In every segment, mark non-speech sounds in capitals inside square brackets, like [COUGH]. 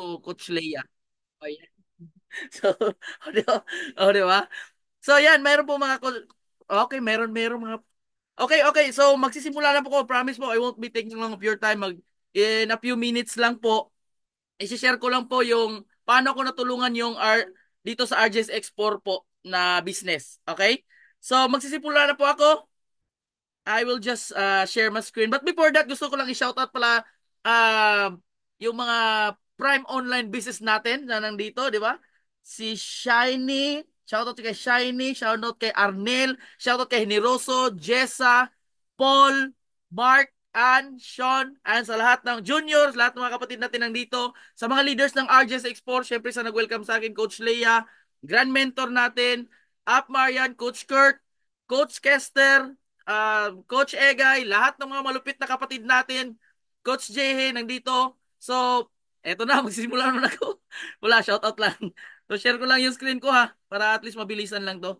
とコチレイヤ. Ayan. [LAUGHS] So, [LAUGHS] o, oh, di ba? O, oh, di ba? So, yan, meron po mga... Okay, meron, meron mga... Okay, okay. So, magsisimula na po ko. Promise po, I won't be taking long of your time. Mag, in a few minutes lang po, isi-share ko lang po yung paano ko natulungan yung R, dito sa RJS Export po na business. Okay? So, magsisimula na po ako. I will just uh, share my screen. But before that, gusto ko lang i-shoutout pala uh, yung mga prime online business natin na nandito, di ba? Si Shiny, shoutout kay Shiny, shoutout kay Arnel, shoutout kay Niroso, Jessa, Paul, Mark, Ann, Sean, and sa lahat ng juniors, lahat ng mga kapatid natin nandito, sa mga leaders ng RJS Export, syempre sa nag-welcome sa akin, Coach Leia, grand mentor natin, Up Marian, Coach Kurt, Coach Kester, uh, Coach Egay, lahat ng mga malupit na kapatid natin, Coach Jehe, nandito. So, Eto na, [LAUGHS] magsisimula naman ako. Wala, shout out lang. So share ko lang yung screen ko ha, para at least mabilisan lang to.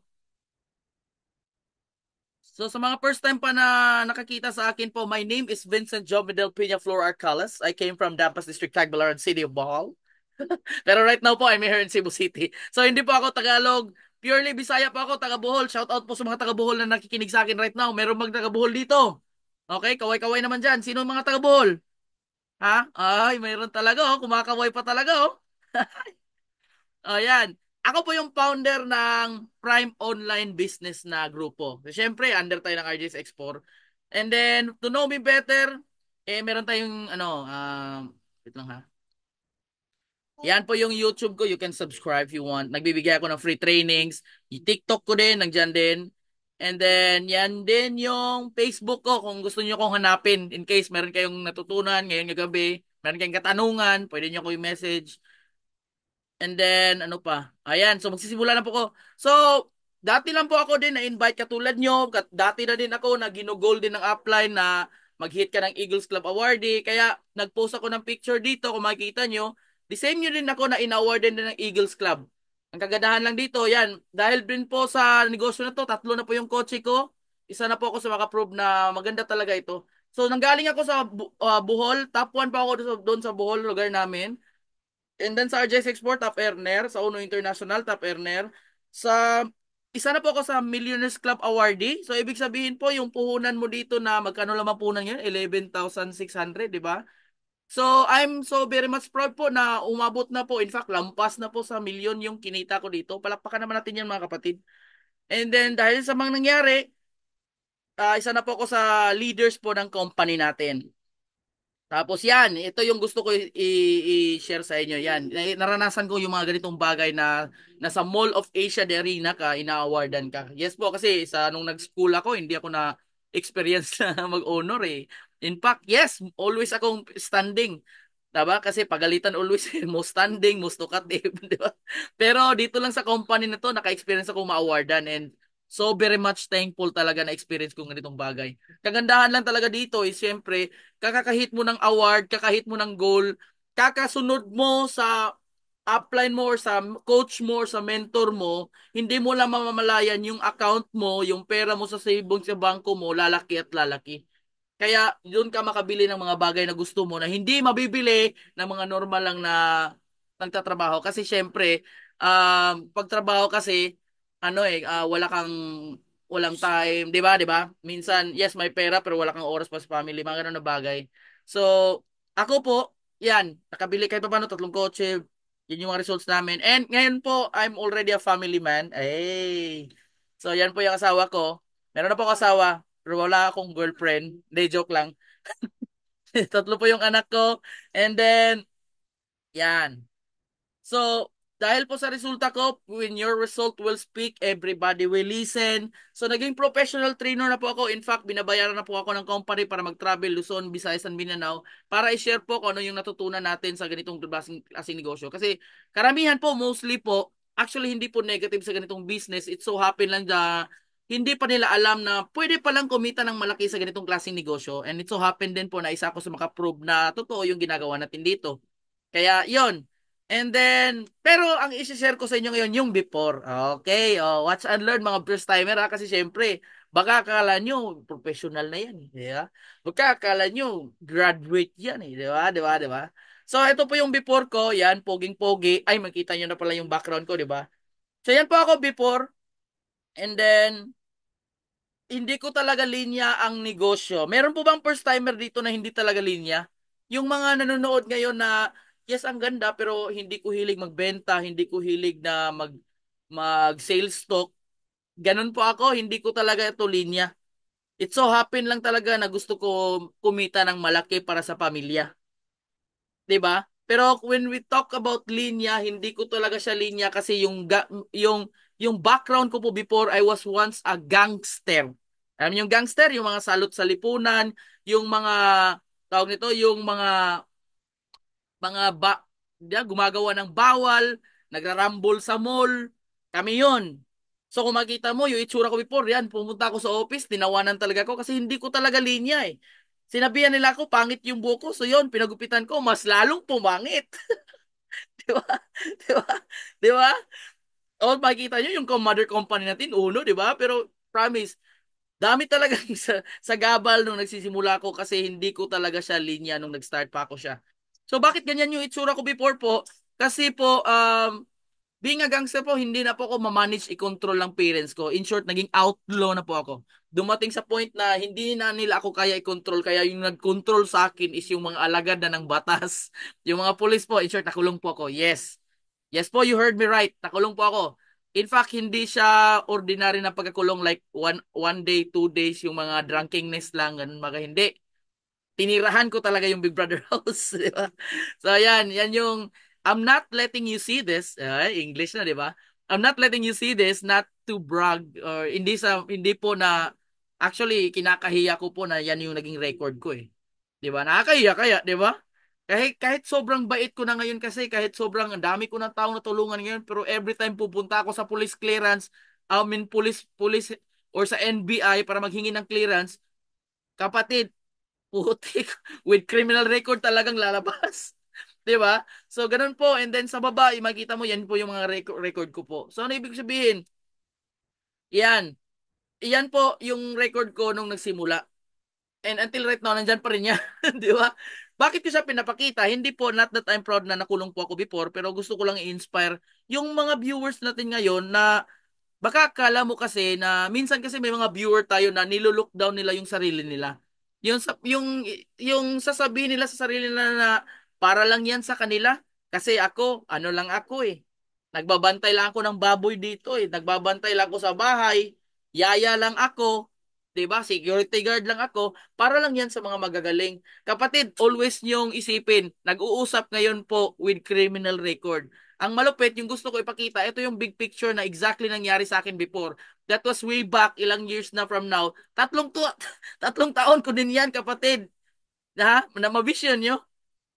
So sa mga first time pa na nakakita sa akin po, my name is Vincent Jomedel Pina Flor Arcalas. I came from Dampas District, Tagbilaran City of Bohol. [LAUGHS] Pero right now po, I'm here in Cebu City. So hindi po ako Tagalog. Purely Bisaya po ako, taga Bohol. Shout out po sa mga taga Bohol na nakikinig sa akin right now. Meron mag taga Bohol dito. Okay, kaway-kaway naman dyan. Sino mga taga Bohol? Ha? Ay, mayroon talaga oh. Kumakaway pa talaga oh. [LAUGHS] o oh, yan. Ako po yung founder ng Prime Online Business na grupo. Siyempre, under tayo ng RJS X4. And then, to know me better, eh, meron tayong, ano, um, uh, wait lang ha. Yan po yung YouTube ko. You can subscribe if you want. Nagbibigay ako ng free trainings. Yung TikTok ko din, nandyan din. And then, yan din yung Facebook ko kung gusto niyo kong hanapin. In case meron kayong natutunan ngayong gabi, meron kayong katanungan, pwede niyo ko i-message. And then, ano pa? Ayan, so magsisimula na po ko. So, dati lang po ako din na-invite katulad nyo. Dati na din ako na ginugol din ng upline na mag-hit ka ng Eagles Club Awardee. Kaya, nag-post ako ng picture dito kung makikita nyo. The same yun din ako na in-award din ng Eagles Club. Ang kagandahan lang dito, yan, dahil din po sa negosyo na to, tatlo na po yung kotse ko. Isa na po ako sa mga prove na maganda talaga ito. So nanggaling ako sa uh, Bohol, top 1 pa ako doon sa, doon sa Bohol lugar namin. And then sa RJS Export, top earner. Sa Uno International, top earner. Sa isa na po ako sa Millionaires Club awardee. So, ibig sabihin po, yung puhunan mo dito na magkano lamang puhunan yun? 11,600, di ba? So I'm so very much proud po na umabot na po. In fact, lampas na po sa milyon yung kinita ko dito. Palakpakan naman natin yan mga kapatid. And then dahil sa mga nangyari, uh, isa na po ako sa leaders po ng company natin. Tapos yan, ito yung gusto ko i-share sa inyo. Yan, naranasan ko yung mga ganitong bagay na nasa Mall of Asia de Arena ka, ina-awardan ka. Yes po, kasi sa nung nag-school ako, hindi ako na experience [LAUGHS] na mag-honor eh. In fact, yes, always akong standing. Diba? Kasi pagalitan always, [LAUGHS] mo standing, mo stokative, di ba? Diba? Pero dito lang sa company na to, naka-experience ako ma-awardan and so very much thankful talaga na experience ko ganitong bagay. Kagandahan lang talaga dito is syempre, kakakahit mo ng award, kakahit mo ng goal, kakasunod mo sa upline mo or sa coach mo or sa mentor mo, hindi mo lang mamamalayan yung account mo, yung pera mo sa savings sa bangko mo, lalaki at lalaki. Kaya doon ka makabili ng mga bagay na gusto mo na hindi mabibili ng mga normal lang na nagtatrabaho. Kasi syempre, um, pagtrabaho kasi, ano eh, uh, wala kang walang time, 'di ba? 'Di ba? Minsan, yes, may pera pero wala kang oras pa sa family, mga ganun na bagay. So, ako po, 'yan, nakabili kahit paano tatlong kotse. 'Yun yung mga results namin. And ngayon po, I'm already a family man. Hey. So, 'yan po yung asawa ko. Meron na po asawa wala akong girlfriend. Hindi, joke lang. [LAUGHS] Tatlo po yung anak ko. And then, yan. So, dahil po sa resulta ko, when your result will speak, everybody will listen. So, naging professional trainer na po ako. In fact, binabayaran na po ako ng company para mag-travel Luzon, Visayas, and Mindanao para i-share po kung ano yung natutunan natin sa ganitong klaseng, klaseng negosyo. Kasi karamihan po, mostly po, actually hindi po negative sa ganitong business. It so happen lang na hindi pa nila alam na pwede palang kumita ng malaki sa ganitong klaseng negosyo. And it so happened din po na isa ako sa makaprove na totoo yung ginagawa natin dito. Kaya yon And then, pero ang isi-share ko sa inyo ngayon, yung before. Okay, oh, watch and learn mga first timer ha, kasi syempre, baka akala nyo, professional na yan. Eh. ba? Baka akala nyo, graduate yan. Eh, di ba? Di ba? Di ba? So, ito po yung before ko. Yan, poging-pogi. Ay, makita nyo na pala yung background ko, di ba? So, yan po ako before. And then, hindi ko talaga linya ang negosyo. Meron po bang first timer dito na hindi talaga linya? Yung mga nanonood ngayon na yes, ang ganda pero hindi ko hilig magbenta, hindi ko hilig na mag mag sales talk. Ganun po ako, hindi ko talaga ito linya. It so happen lang talaga na gusto ko kumita ng malaki para sa pamilya. 'Di ba? Pero when we talk about linya, hindi ko talaga siya linya kasi yung yung yung background ko po before I was once a gangster. Alam yung gangster, yung mga salot sa lipunan, yung mga tawag nito, yung mga mga ba, ya, gumagawa ng bawal, nagrarambol sa mall, kami yon. So kung makita mo, yung itsura ko before, yan, pumunta ako sa office, tinawanan talaga ako kasi hindi ko talaga linya eh. Sinabihan nila ako, pangit yung buko. So yon, pinagupitan ko, mas lalong pumangit. [LAUGHS] di ba? Di ba? Di ba? O, makikita nyo, yung mother company natin, uno, di ba? Pero promise, Dami talaga [LAUGHS] sa, sa gabal nung nagsisimula ko kasi hindi ko talaga siya linya nung nag-start pa ako siya. So bakit ganyan yung itsura ko before po? Kasi po, um, being a gangster po, hindi na po ako mamanage i-control ng parents ko. In short, naging outlaw na po ako. Dumating sa point na hindi na nila ako kaya i-control. Kaya yung nag-control sa akin is yung mga alagad na ng batas. [LAUGHS] Yung mga police po, in short, nakulong po ako. Yes. Yes po, you heard me right. Nakulong po ako. In fact, hindi siya ordinary na pagkakulong like one, one day, two days, yung mga drunkenness lang, ganun mga hindi. Tinirahan ko talaga yung Big Brother [LAUGHS] house, di ba? So yan, yan yung I'm not letting you see this, uh, English na, di ba? I'm not letting you see this not to brag or hindi sa hindi po na actually kinakahiya ko po na yan yung naging record ko eh. 'Di ba? Nakakahiya kaya, 'di ba? Kahit, eh, kahit sobrang bait ko na ngayon kasi, kahit sobrang dami ko ng taong natulungan ngayon, pero every time pupunta ako sa police clearance, I mean police, police or sa NBI para maghingi ng clearance, kapatid, putik, [LAUGHS] with criminal record talagang lalabas. [LAUGHS] 'Di ba? So ganun po and then sa baba, makita mo yan po yung mga record, record ko po. So ano ibig sabihin? Yan. Yan po yung record ko nung nagsimula. And until right now, nandyan pa rin yan. [LAUGHS] Di ba? Bakit ko siya pinapakita? Hindi po, not that I'm proud na nakulong po ako before, pero gusto ko lang i-inspire yung mga viewers natin ngayon na baka akala mo kasi na minsan kasi may mga viewer tayo na nilolook down nila yung sarili nila. Yung, yung, yung sasabihin nila sa sarili nila na para lang yan sa kanila. Kasi ako, ano lang ako eh. Nagbabantay lang ako ng baboy dito eh. Nagbabantay lang ako sa bahay. Yaya lang ako. 'di ba? Security guard lang ako para lang 'yan sa mga magagaling. Kapatid, always niyong isipin, nag-uusap ngayon po with criminal record. Ang malupit, yung gusto ko ipakita, ito yung big picture na exactly nangyari sa akin before. That was way back, ilang years na from now. Tatlong, tu [LAUGHS] tatlong taon ko din yan, kapatid. Ha? Na ma-vision nyo.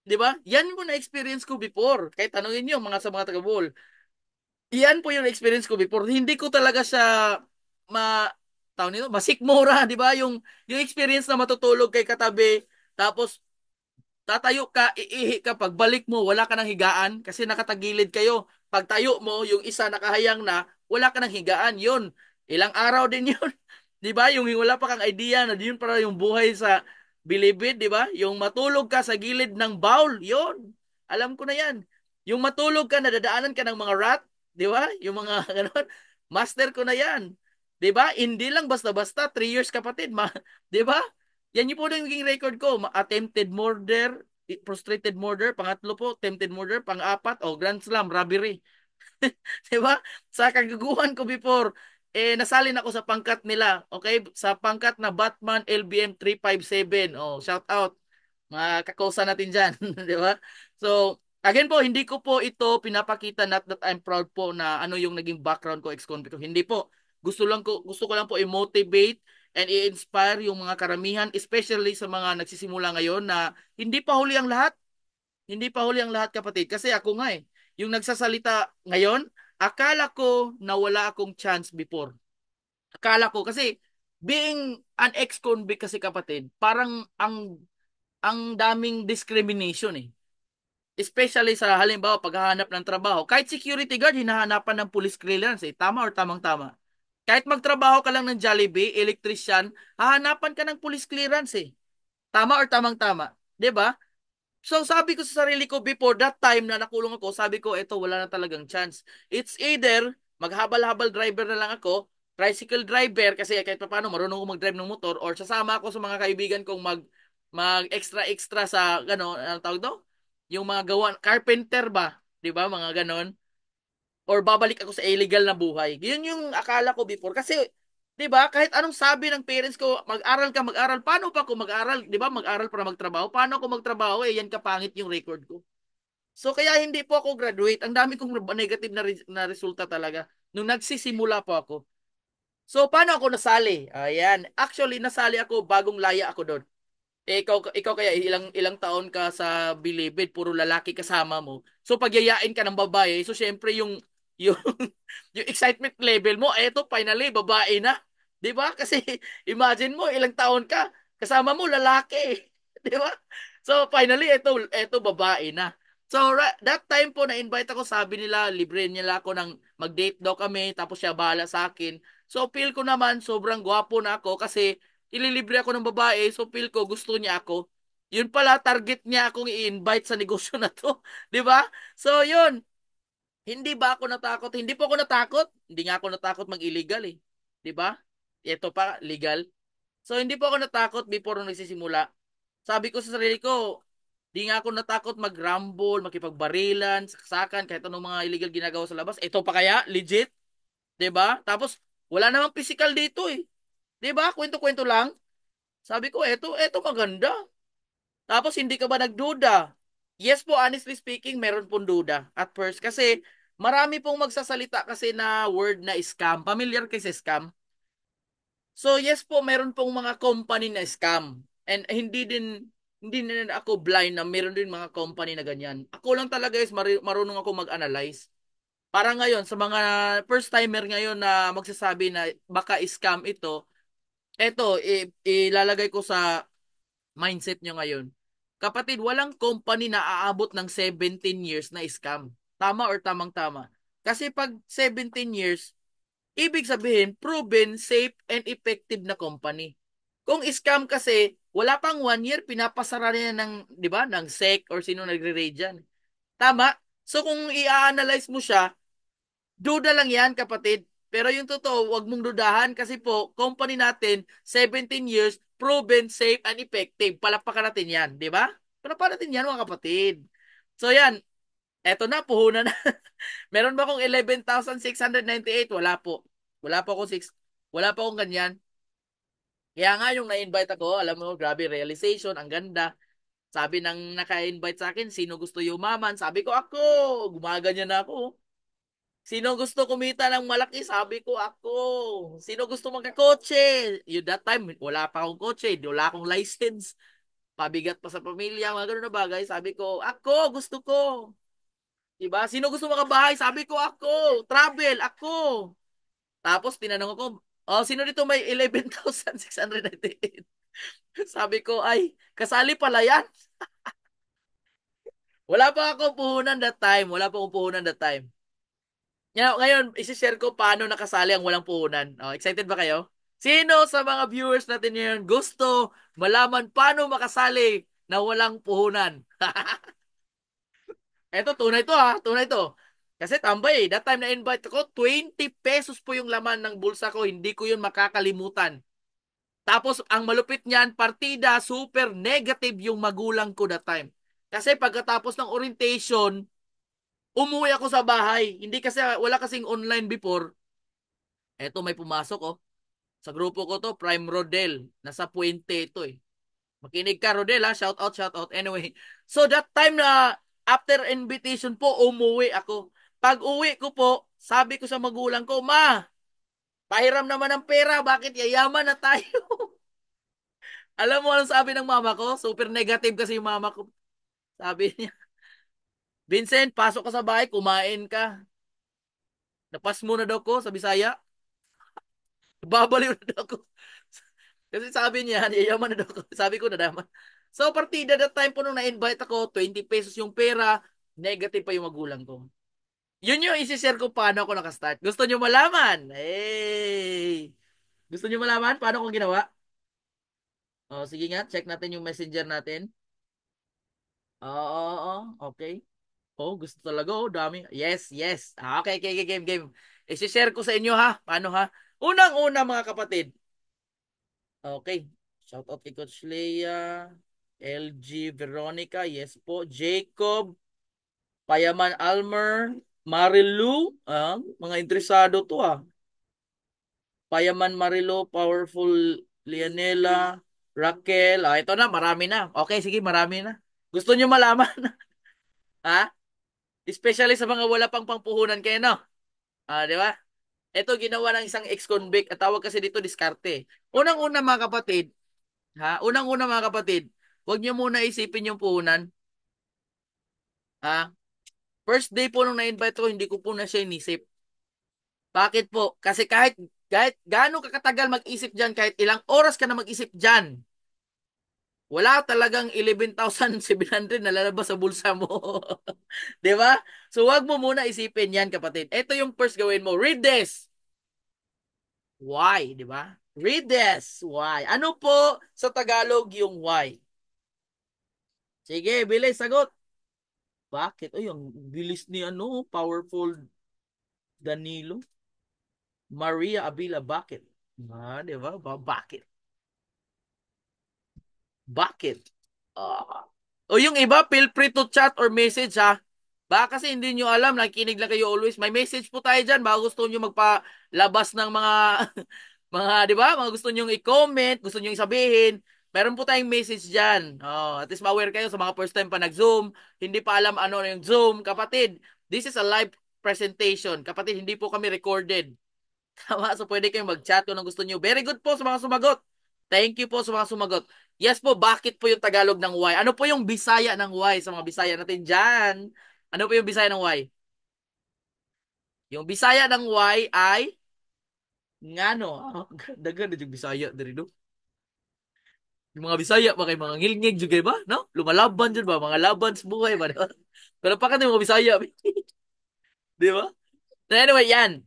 Di ba? Yan mo na-experience ko before. Kahit tanongin nyo, mga sa mga taga-ball. Yan po yung experience ko before. Hindi ko talaga siya ma tawag nito, masikmura, di ba? Yung, yung experience na matutulog kay katabi, tapos tatayo ka, iihi ka, pagbalik mo, wala ka ng higaan kasi nakatagilid kayo. Pagtayo mo, yung isa nakahayang na, wala ka ng higaan. Yun, ilang araw din yun. [LAUGHS] di ba? Yung wala pa kang idea na yun para yung buhay sa bilibid, di ba? Yung matulog ka sa gilid ng bowl, yun. Alam ko na yan. Yung matulog ka, nadadaanan ka ng mga rat, di ba? Yung mga [LAUGHS] ganun. Master ko na yan. 'Di ba? Hindi lang basta-basta 3 years kapatid, ma, [LAUGHS] 'di ba? Yan yung po na naging record ko, attempted murder, frustrated murder, pangatlo po, attempted murder, pang-apat, oh, grand slam, robbery. [LAUGHS] 'Di ba? Sa kagaguhan ko before, eh nasali na ako sa pangkat nila, okay? Sa pangkat na Batman LBM 357. Oh, shout out. Mga natin diyan, [LAUGHS] 'di ba? So, Again po, hindi ko po ito pinapakita not that I'm proud po na ano yung naging background ko ex-convict ko. Hindi po. Gusto lang ko gusto ko lang po i-motivate and i-inspire yung mga karamihan especially sa mga nagsisimula ngayon na hindi pa huli ang lahat. Hindi pa huli ang lahat kapatid kasi ako nga eh yung nagsasalita ngayon akala ko na wala akong chance before. Akala ko kasi being an ex-convict kasi kapatid, parang ang ang daming discrimination eh. Especially sa halimbawa paghahanap ng trabaho. Kahit security guard, hinahanapan ng police clearance eh. Tama or tamang-tama? Kahit magtrabaho ka lang ng Jollibee, electrician, hahanapan ka ng police clearance eh. Tama or tamang-tama? ba? Diba? So sabi ko sa sarili ko before that time na nakulong ako, sabi ko ito wala na talagang chance. It's either maghabal-habal driver na lang ako, tricycle driver kasi kahit paano marunong ako mag-drive ng motor or sasama ako sa mga kaibigan kong mag mag extra extra sa gano, ano tawag daw? Yung mga gawa carpenter ba, 'di ba? Mga ganon or babalik ako sa illegal na buhay. Yun yung akala ko before. Kasi, di ba, kahit anong sabi ng parents ko, mag-aral ka, mag-aral, paano pa ako mag-aral? Di ba, mag-aral para magtrabaho? Paano ako magtrabaho? Eh, yan kapangit yung record ko. So, kaya hindi po ako graduate. Ang dami kong negative na, re- na resulta talaga. Nung nagsisimula po ako. So, paano ako nasali? Ayan. Actually, nasali ako bagong laya ako doon. Eh, ikaw, ikaw kaya ilang ilang taon ka sa Bilibid, puro lalaki kasama mo. So pagyayain ka ng babae, so syempre yung yung, [LAUGHS] yung excitement level mo, eto, finally, babae na. Di ba? Kasi [LAUGHS] imagine mo, ilang taon ka, kasama mo lalaki. [LAUGHS] Di ba? So finally, eto, eto babae na. So right, that time po na-invite ako, sabi nila, libre nila ako ng mag-date daw kami, tapos siya bahala sa akin. So feel ko naman, sobrang gwapo na ako kasi ililibre ako ng babae, so feel ko gusto niya ako. Yun pala, target niya akong i-invite sa negosyo na to. Di ba? So yun, hindi ba ako natakot? Hindi po ako natakot. Hindi nga ako natakot mag-illegal eh. 'Di ba? Ito pa legal. So hindi po ako natakot before nung nagsisimula. Sabi ko sa sarili ko, hindi nga ako natakot mag-rumble, makipagbarilan, saksakan, kahit anong mga illegal ginagawa sa labas. Ito pa kaya? Legit? 'Di ba? Tapos, wala namang physical dito eh. 'Di ba? Kwento-kwento lang. Sabi ko, eto, eto maganda. Tapos hindi ka ba nagduda? Yes po, honestly speaking, meron pong duda at first. Kasi marami pong magsasalita kasi na word na scam. Familiar kay sa scam? So yes po, meron pong mga company na scam. And hindi din hindi na ako blind na meron din mga company na ganyan. Ako lang talaga guys, marunong ako mag-analyze. Para ngayon, sa mga first timer ngayon na magsasabi na baka scam ito, eto, ilalagay ko sa mindset nyo ngayon Kapatid, walang company na aabot ng 17 years na scam. Tama or tamang-tama? Kasi pag 17 years, ibig sabihin, proven, safe, and effective na company. Kung scam kasi, wala pang one year, pinapasara niya ng, di ba, ng SEC or sino nagre-raid dyan. Tama? So kung i-analyze mo siya, duda lang yan, kapatid. Pero yung totoo, wag mong dudahan kasi po, company natin, 17 years, proven, safe, and effective. Palapakan natin yan, di ba? Palapakan natin yan, mga kapatid. So yan, eto na, puhunan na. [LAUGHS] Meron ba akong 11,698? Wala po. Wala po akong 6. Wala po akong ganyan. Kaya nga yung na-invite ako, alam mo, grabe, realization, ang ganda. Sabi ng naka-invite sa akin, sino gusto yumaman? Sabi ko, ako! Gumaganyan na ako. Sino gusto kumita ng malaki? Sabi ko ako. Sino gusto magkakotse? Yun that time, wala pa akong kotse. Wala akong license. Pabigat pa sa pamilya. Mga ganun na bagay. Sabi ko, ako, gusto ko. Diba? Sino gusto makabahay? Sabi ko, ako. Travel, ako. Tapos tinanong ko, oh, sino dito may 11,698? [LAUGHS] Sabi ko, ay, kasali pala yan. [LAUGHS] wala pa akong puhunan that time. Wala pa akong puhunan that time. Now, oh, ngayon, isi-share ko paano nakasali ang walang puhunan. Oh, excited ba kayo? Sino sa mga viewers natin ngayon gusto malaman paano makasali na walang puhunan? [LAUGHS] Eto, tunay to ha. Ah. Tunay to. Kasi tambay eh. That time na-invite ko, 20 pesos po yung laman ng bulsa ko. Hindi ko yun makakalimutan. Tapos, ang malupit niyan, partida, super negative yung magulang ko that time. Kasi pagkatapos ng orientation, Umuwi ako sa bahay. Hindi kasi, wala kasing online before. Eto, may pumasok oh. Sa grupo ko to, Prime Rodel. Nasa puente ito eh. Makinig ka, Rodel ha. Shout out, shout out. Anyway, [LAUGHS] so that time na after invitation po, umuwi ako. Pag uwi ko po, sabi ko sa magulang ko, Ma, pahiram naman ng pera. Bakit yayaman na tayo? [LAUGHS] Alam mo, anong sabi ng mama ko? Super negative kasi yung mama ko. Sabi niya, Vincent, pasok ka sa bahay, kumain ka. Napas mo na daw ko sa Bisaya. [LAUGHS] Babaliw na daw ko. [LAUGHS] Kasi sabi niya, yayaman na daw ko. [LAUGHS] Sabi ko, nadaman. So, partida that time po nung na-invite ako, 20 pesos yung pera, negative pa yung magulang ko. Yun yung isi-share ko paano ako nakastart. Gusto nyo malaman? Hey! Gusto nyo malaman paano ko ginawa? O, oh, sige nga, check natin yung messenger natin. Oo, oo, okay. Oh, gusto talaga. Oh, dami. Yes, yes. Ah, okay, okay, game, game. I-share ko sa inyo ha. Paano ha? Unang-una mga kapatid. Okay. Shout out kay Coach Leia. LG Veronica. Yes po. Jacob. Payaman Almer. Marilu. Ah, mga interesado to ha. Payaman Marilu. Powerful Lianela. Raquel. Ah, ito na. Marami na. Okay, sige. Marami na. Gusto nyo malaman? [LAUGHS] ha? Especially sa mga wala pang pampuhunan kayo, no? Ah, di ba? Ito ginawa ng isang ex-convict at tawag kasi dito diskarte. Unang-una mga kapatid, ha? Unang-una mga kapatid, huwag niyo muna isipin yung puhunan. Ha? First day po nung na-invite ko, hindi ko po na siya inisip. Bakit po? Kasi kahit kahit gaano ka mag-isip diyan, kahit ilang oras ka na mag-isip diyan, wala talagang 11,700 na lalabas sa bulsa mo. [LAUGHS] 'Di ba? So wag mo muna isipin 'yan, kapatid. Ito yung first gawin mo. Read this. Why, 'di ba? Read this. Why? Ano po sa Tagalog yung why? Sige, bilis sagot. Bakit? Oy, ang bilis ni ano, powerful Danilo. Maria Abila, bakit? Ah, 'di ba? Bakit? Bakit? Uh, o yung iba, feel free to chat or message ha. Baka kasi hindi nyo alam, nakikinig lang kayo always. May message po tayo dyan. Baka gusto nyo magpalabas ng mga, [LAUGHS] mga di ba? Mga gusto nyo i-comment, gusto nyo sabihin. Meron po tayong message dyan. Oh, at least ma-aware kayo sa mga first time pa nag-Zoom. Hindi pa alam ano yung Zoom. Kapatid, this is a live presentation. Kapatid, hindi po kami recorded. [LAUGHS] Tama, so pwede kayong mag-chat kung gusto nyo. Very good po sa mga sumagot. Thank you po sa mga sumagot. Yes po, bakit po yung Tagalog ng Y? Ano po yung Bisaya ng Y sa mga Bisaya natin dyan? Ano po yung Bisaya ng Y? Yung Bisaya ng Y ay ngano. Oh, Dagan na yung Bisaya diri no. Yung mga Bisaya ba kay mga ngilngig jud ba, no? Lumalaban jud ba mga labans buhay ba? Diba? [LAUGHS] Pero pa kanay mga Bisaya. [LAUGHS] Di ba? Anyway, yan.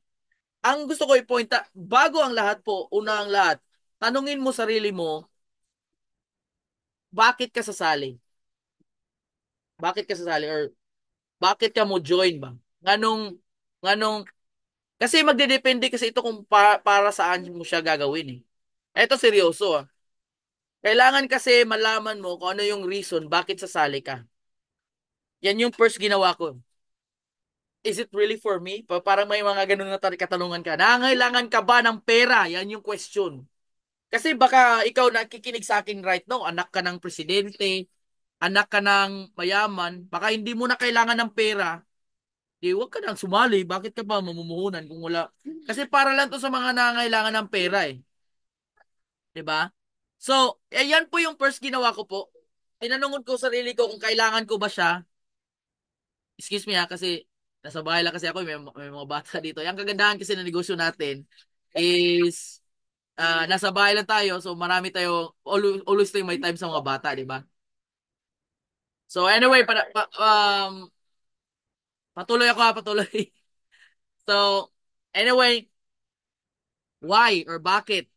Ang gusto ko i-point bago ang lahat po, una ang lahat, tanungin mo sarili mo, bakit ka sasali? Bakit ka sasali? Or bakit ka mo join ba? Nganong, nganong, kasi magdedepende kasi ito kung pa, para saan mo siya gagawin eh. Ito seryoso ah. Kailangan kasi malaman mo kung ano yung reason bakit sasali ka. Yan yung first ginawa ko. Is it really for me? Parang may mga ganun na katanungan ka. Nangailangan ka ba ng pera? Yan yung question. Kasi baka ikaw nakikinig sa akin right now, anak ka ng presidente, anak ka ng mayaman, baka hindi mo na kailangan ng pera. Di, wag ka nang sumali. Bakit ka pa mamumuhunan kung wala? Kasi para lang to sa mga nangangailangan ng pera eh. 'Di ba? So, ayan po yung first ginawa ko po. Tinanongon ko sarili ko kung kailangan ko ba siya. Excuse me ha, kasi nasa bahay lang kasi ako, may, may mga bata dito. Ang kagandahan kasi ng negosyo natin is uh, nasa bahay lang tayo, so marami tayo, always, always tayo may time sa mga bata, di ba? So anyway, para, pa, um, patuloy ako ha, ah, patuloy. [LAUGHS] so, anyway, why or bakit?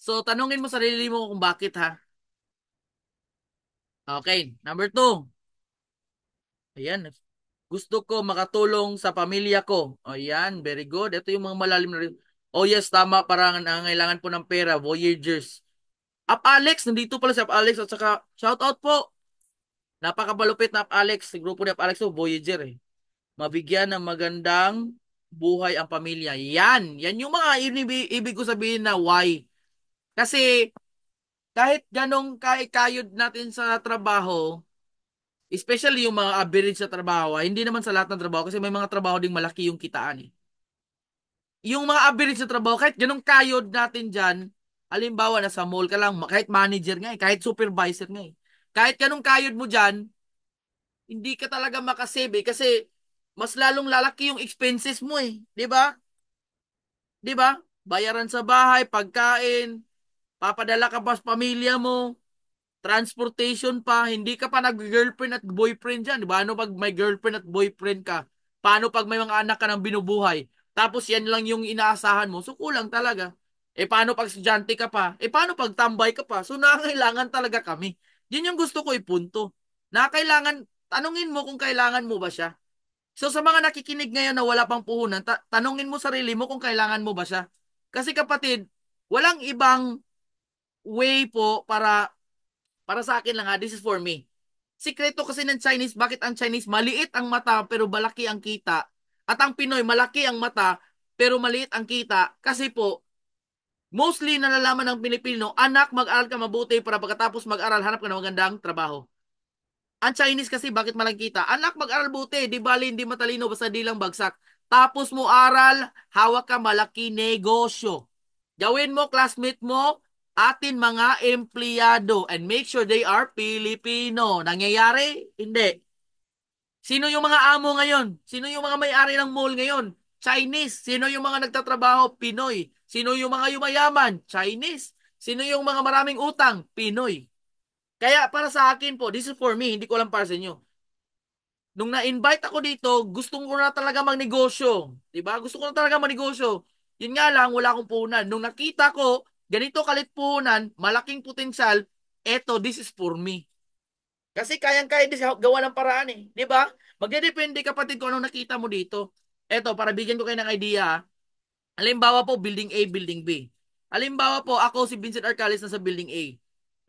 So, tanungin mo sarili mo kung bakit ha. Okay, number two. Ayan, gusto ko makatulong sa pamilya ko. Ayan, very good. Ito yung mga malalim na rin. Oh yes, tama, parang nangangailangan po ng pera, Voyagers. Up Alex, nandito pala si Up Alex at saka shout out po. Napakabalupit na Up Alex, si grupo ni Up Alex, oh, Voyager eh. Mabigyan ng magandang buhay ang pamilya. Yan, yan yung mga ibig, ko sabihin na why. Kasi kahit ganong kayod natin sa trabaho, especially yung mga average sa trabaho, ah, hindi naman sa lahat ng trabaho kasi may mga trabaho ding malaki yung kitaan eh yung mga average sa trabaho, kahit ganong kayod natin dyan, halimbawa na sa mall ka lang, kahit manager nga eh, kahit supervisor nga eh, kahit ganong kayod mo dyan, hindi ka talaga makasave eh, kasi mas lalong lalaki yung expenses mo eh, di ba? Di ba? Bayaran sa bahay, pagkain, papadala ka pa sa pamilya mo, transportation pa, hindi ka pa nag-girlfriend at boyfriend dyan, di ba? Ano pag may girlfriend at boyfriend ka? Paano pag may mga anak ka nang binubuhay? Tapos yan lang yung inaasahan mo. So kulang talaga. Eh paano pag estudyante ka pa? Eh paano pag tambay ka pa? So nakakailangan talaga kami. Yun yung gusto ko ipunto. Nakakailangan, tanungin mo kung kailangan mo ba siya. So sa mga nakikinig ngayon na wala pang puhunan, ta- tanungin mo sarili mo kung kailangan mo ba siya. Kasi kapatid, walang ibang way po para para sa akin lang ha, ah, this is for me. Sikreto kasi ng Chinese, bakit ang Chinese maliit ang mata pero balaki ang kita at ang Pinoy, malaki ang mata, pero maliit ang kita. Kasi po, mostly nalalaman ng Pilipino, anak, mag-aral ka mabuti para pagkatapos mag-aral, hanap ka ng magandang trabaho. Ang Chinese kasi, bakit malang kita? Anak, mag-aral buti, di bali, hindi matalino, basta di lang bagsak. Tapos mo aral, hawak ka malaki negosyo. Gawin mo, classmate mo, atin mga empleyado and make sure they are Pilipino. Nangyayari? Hindi. Sino yung mga amo ngayon? Sino yung mga may-ari ng mall ngayon? Chinese. Sino yung mga nagtatrabaho? Pinoy. Sino yung mga yumayaman? Chinese. Sino yung mga maraming utang? Pinoy. Kaya para sa akin po, this is for me, hindi ko lang para sa inyo. Nung na-invite ako dito, gustong ko na talaga magnegosyo. Diba? Gusto ko na talaga magnegosyo. Yun nga lang, wala akong puhunan. Nung nakita ko, ganito kalit puhunan, malaking potensyal, eto, this is for me. Kasi kayang-kaya din gawa ng paraan eh. Di ba? Magdedepende kapatid kung anong nakita mo dito. Eto, para bigyan ko kayo ng idea. Ah. Halimbawa po, building A, building B. Halimbawa po, ako si Vincent Arcalis nasa building A.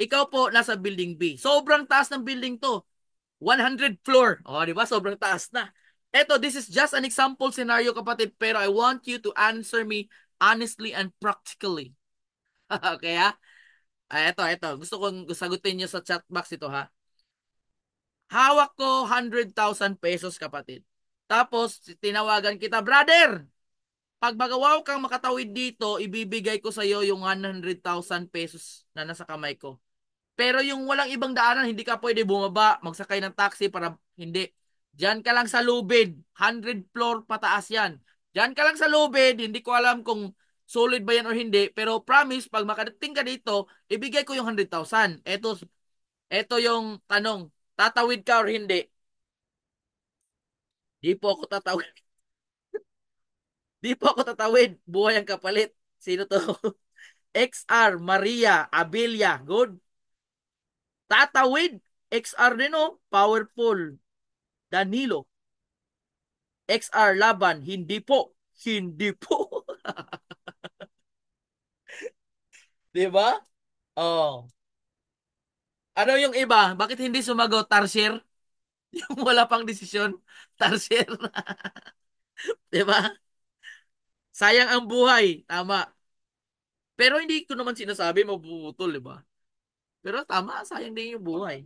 Ikaw po, nasa building B. Sobrang taas ng building to. 100 floor. O, oh, di ba? Sobrang taas na. Eto, this is just an example scenario kapatid. Pero I want you to answer me honestly and practically. [LAUGHS] okay ha? Ah. ah, eto, eto. Gusto kong sagutin nyo sa chat box ito ha. Hawak ko 100,000 pesos kapatid. Tapos tinawagan kita, brother, pag magawaw kang makatawid dito, ibibigay ko sa iyo yung 100,000 pesos na nasa kamay ko. Pero yung walang ibang daanan, hindi ka pwede bumaba, magsakay ng taxi para hindi. Diyan ka lang sa lubid, 100 floor pataas yan. Diyan ka lang sa lubid, hindi ko alam kung solid ba yan or hindi, pero promise, pag makadating ka dito, ibigay ko yung 100,000. Ito, ito yung tanong, Tatawid ka or hindi? Di po ako tatawid. [LAUGHS] Di po ako tatawid. Buhay ang kapalit. Sino to? [LAUGHS] XR, Maria, Abelia. Good. Tatawid. XR din oh. Powerful. Danilo. XR Laban, hindi po. Hindi po. [LAUGHS] 'Di ba? Oh. Ano yung iba? Bakit hindi sumagot Tarsier? [LAUGHS] Yung wala pang desisyon, Tarsier. [LAUGHS] 'Di ba? Sayang ang buhay, tama. Pero hindi ko naman sinasabi mabubutol, 'di ba? Pero tama, sayang din yung buhay.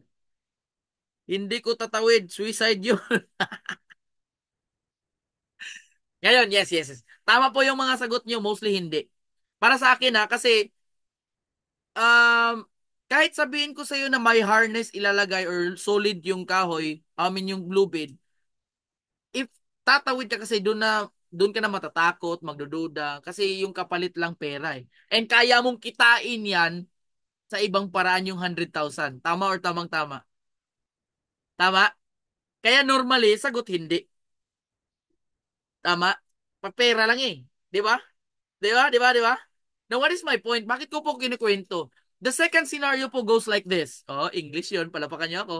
Hindi ko tatawid, suicide 'yun. [LAUGHS] Ngayon, yes, yes, yes. Tama po yung mga sagot niyo, mostly hindi. Para sa akin ha, kasi um, kahit sabihin ko sa iyo na may harness ilalagay or solid yung kahoy, I mean yung blue bead, if tatawid ka kasi doon na doon ka na matatakot, magdududa kasi yung kapalit lang pera eh. And kaya mong kitain 'yan sa ibang paraan yung 100,000. Tama or tamang tama? Tama? Kaya normally sagot hindi. Tama? Pa-pera lang eh. 'Di ba? 'Di ba? 'Di ba? 'Di ba? Now what is my point? Bakit ko po kinukwento? The second scenario po goes like this. Oh, English yun. Palapakan niyo ako.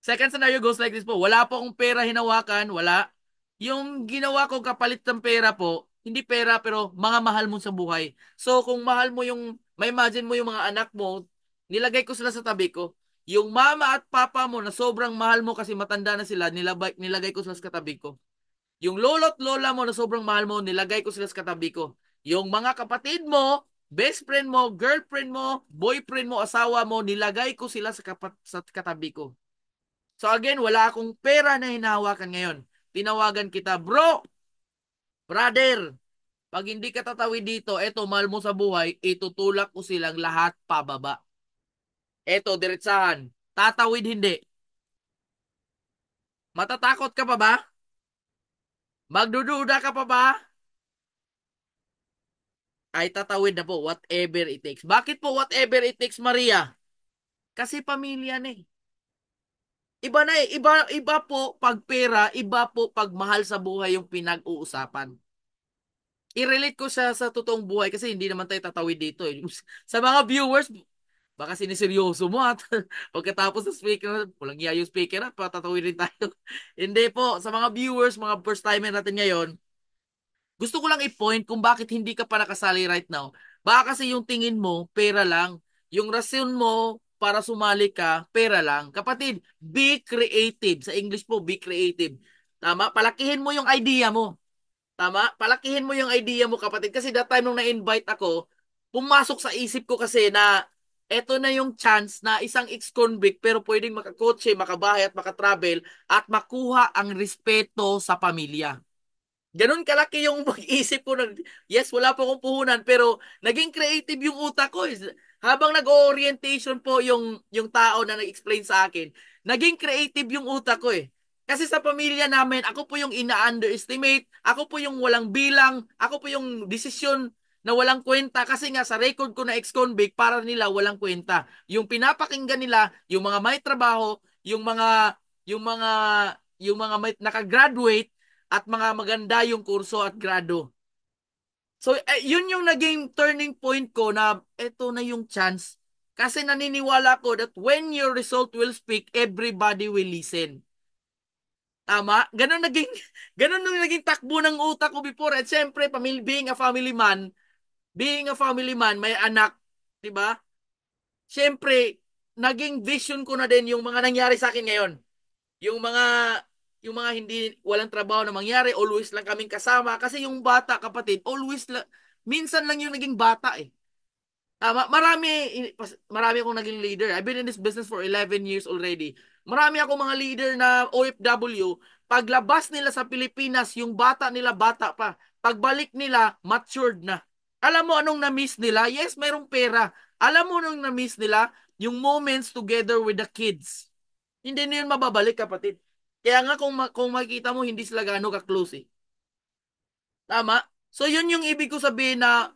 Second scenario goes like this po. Wala po akong pera hinawakan. Wala. Yung ginawa ko kapalit ng pera po, hindi pera pero mga mahal mo sa buhay. So kung mahal mo yung, may imagine mo yung mga anak mo, nilagay ko sila sa tabi ko. Yung mama at papa mo na sobrang mahal mo kasi matanda na sila, nilabay, nilagay ko sila sa katabi ko. Yung lolo't lola mo na sobrang mahal mo, nilagay ko sila sa katabi ko. Yung mga kapatid mo best friend mo, girlfriend mo, boyfriend mo, asawa mo, nilagay ko sila sa, kapat, sa katabi ko. So again, wala akong pera na hinahawakan ngayon. Tinawagan kita, bro, brother, pag hindi ka tatawid dito, eto, mahal mo sa buhay, itutulak ko silang lahat pababa. Eto, diretsahan. Tatawid hindi. Matatakot ka pa ba? Magdududa ka pa ba? ay tatawid na po whatever it takes. Bakit po whatever it takes, Maria? Kasi pamilya na eh. Iba na eh. Iba, iba po pag pera, iba po pag mahal sa buhay yung pinag-uusapan. I-relate ko sa, sa totoong buhay kasi hindi naman tayo tatawid dito. Eh. [LAUGHS] Sa mga viewers, baka siniseryoso mo at [LAUGHS] pagkatapos ng speaker, walang iya yung speaker at patatawid rin tayo. [LAUGHS] hindi po, sa mga viewers, mga first timer natin ngayon, gusto ko lang i-point kung bakit hindi ka pa nakasali right now. Baka kasi yung tingin mo, pera lang. Yung rason mo para sumali ka, pera lang. Kapatid, be creative. Sa English po, be creative. Tama? Palakihin mo yung idea mo. Tama? Palakihin mo yung idea mo, kapatid. Kasi that time nung na-invite ako, pumasok sa isip ko kasi na eto na yung chance na isang ex-convict pero pwedeng makakotse, makabahay at makatravel at makuha ang respeto sa pamilya. Ganun kalaki yung pag-isip ko. Ng, yes, wala po akong puhunan, pero naging creative yung utak ko. Eh. Habang nag-orientation po yung, yung tao na nag-explain sa akin, naging creative yung utak ko eh. Kasi sa pamilya namin, ako po yung ina-underestimate, ako po yung walang bilang, ako po yung desisyon na walang kwenta kasi nga sa record ko na ex-convict para nila walang kwenta. Yung pinapakinggan nila, yung mga may trabaho, yung mga yung mga yung mga may naka-graduate, at mga maganda yung kurso at grado. So, eh, yun yung naging turning point ko na eto na yung chance. Kasi naniniwala ko that when your result will speak, everybody will listen. Tama? Ganun naging, [LAUGHS] ganun nung naging takbo ng utak ko before. At syempre, family, being a family man, being a family man, may anak, di ba? Syempre, naging vision ko na din yung mga nangyari sa akin ngayon. Yung mga yung mga hindi walang trabaho na mangyari, always lang kaming kasama kasi yung bata kapatid, always lang minsan lang yung naging bata eh. Tama, marami marami akong naging leader. I've been in this business for 11 years already. Marami akong mga leader na OFW, paglabas nila sa Pilipinas, yung bata nila bata pa. Pagbalik nila, matured na. Alam mo anong na-miss nila? Yes, merong pera. Alam mo anong na-miss nila? Yung moments together with the kids. Hindi na yun mababalik, kapatid. Kaya nga kung, kung makita mo, hindi sila gaano ka-close eh. Tama? So yun yung ibig ko sabihin na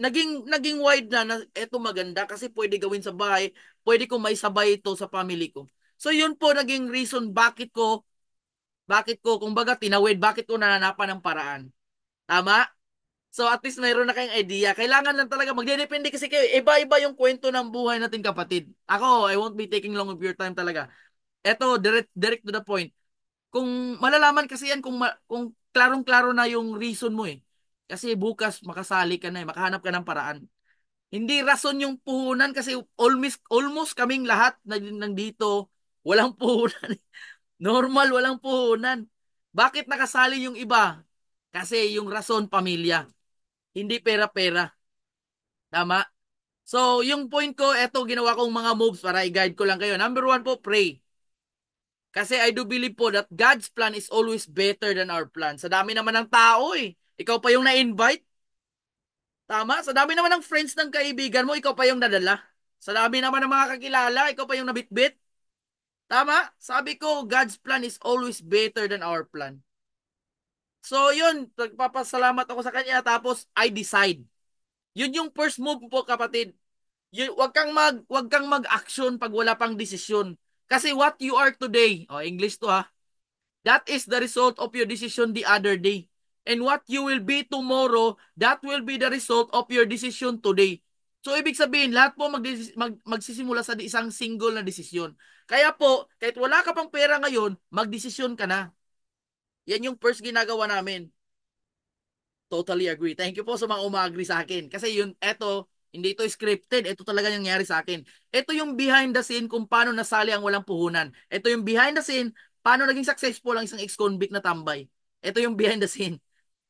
naging naging wide na, na eto maganda kasi pwede gawin sa bahay, pwede ko maisabay ito sa family ko. So yun po naging reason bakit ko bakit ko kumbaga tinawid, bakit ko nananapan ng paraan. Tama? So at least mayroon na kayong idea. Kailangan lang talaga magdedepende kasi kayo iba-iba yung kwento ng buhay natin kapatid. Ako, I won't be taking long of your time talaga. Eto, direct, direct to the point. Kung malalaman kasi yan kung, kung klarong-klaro na yung reason mo eh. Kasi bukas makasali ka na eh, makahanap ka ng paraan. Hindi rason yung puhunan kasi almost, almost kaming lahat na nandito, walang puhunan. Eh. [LAUGHS] Normal, walang puhunan. Bakit nakasali yung iba? Kasi yung rason, pamilya. Hindi pera-pera. Tama? So, yung point ko, eto ginawa kong mga moves para i-guide ko lang kayo. Number one po, pray. Kasi I do believe po that God's plan is always better than our plan. Sa dami naman ng tao eh. Ikaw pa yung na-invite. Tama? Sa dami naman ng friends ng kaibigan mo, ikaw pa yung nadala. Sa dami naman ng mga kakilala, ikaw pa yung nabitbit. Tama? Sabi ko, God's plan is always better than our plan. So yun, nagpapasalamat ako sa kanya tapos I decide. Yun yung first move po kapatid. Yun, wag kang mag wag kang mag-action pag wala pang desisyon. Kasi what you are today, oh English to ha, that is the result of your decision the other day. And what you will be tomorrow, that will be the result of your decision today. So ibig sabihin, lahat po mag, mag magsisimula sa isang single na desisyon. Kaya po, kahit wala ka pang pera ngayon, magdesisyon ka na. Yan yung first ginagawa namin. Totally agree. Thank you po sa mga umaagree sa akin. Kasi yun, eto, hindi ito scripted. Ito talaga yung nangyari sa akin. Ito yung behind the scene kung paano nasali ang walang puhunan. Ito yung behind the scene paano naging successful ang isang ex-convict na tambay. Ito yung behind the scene.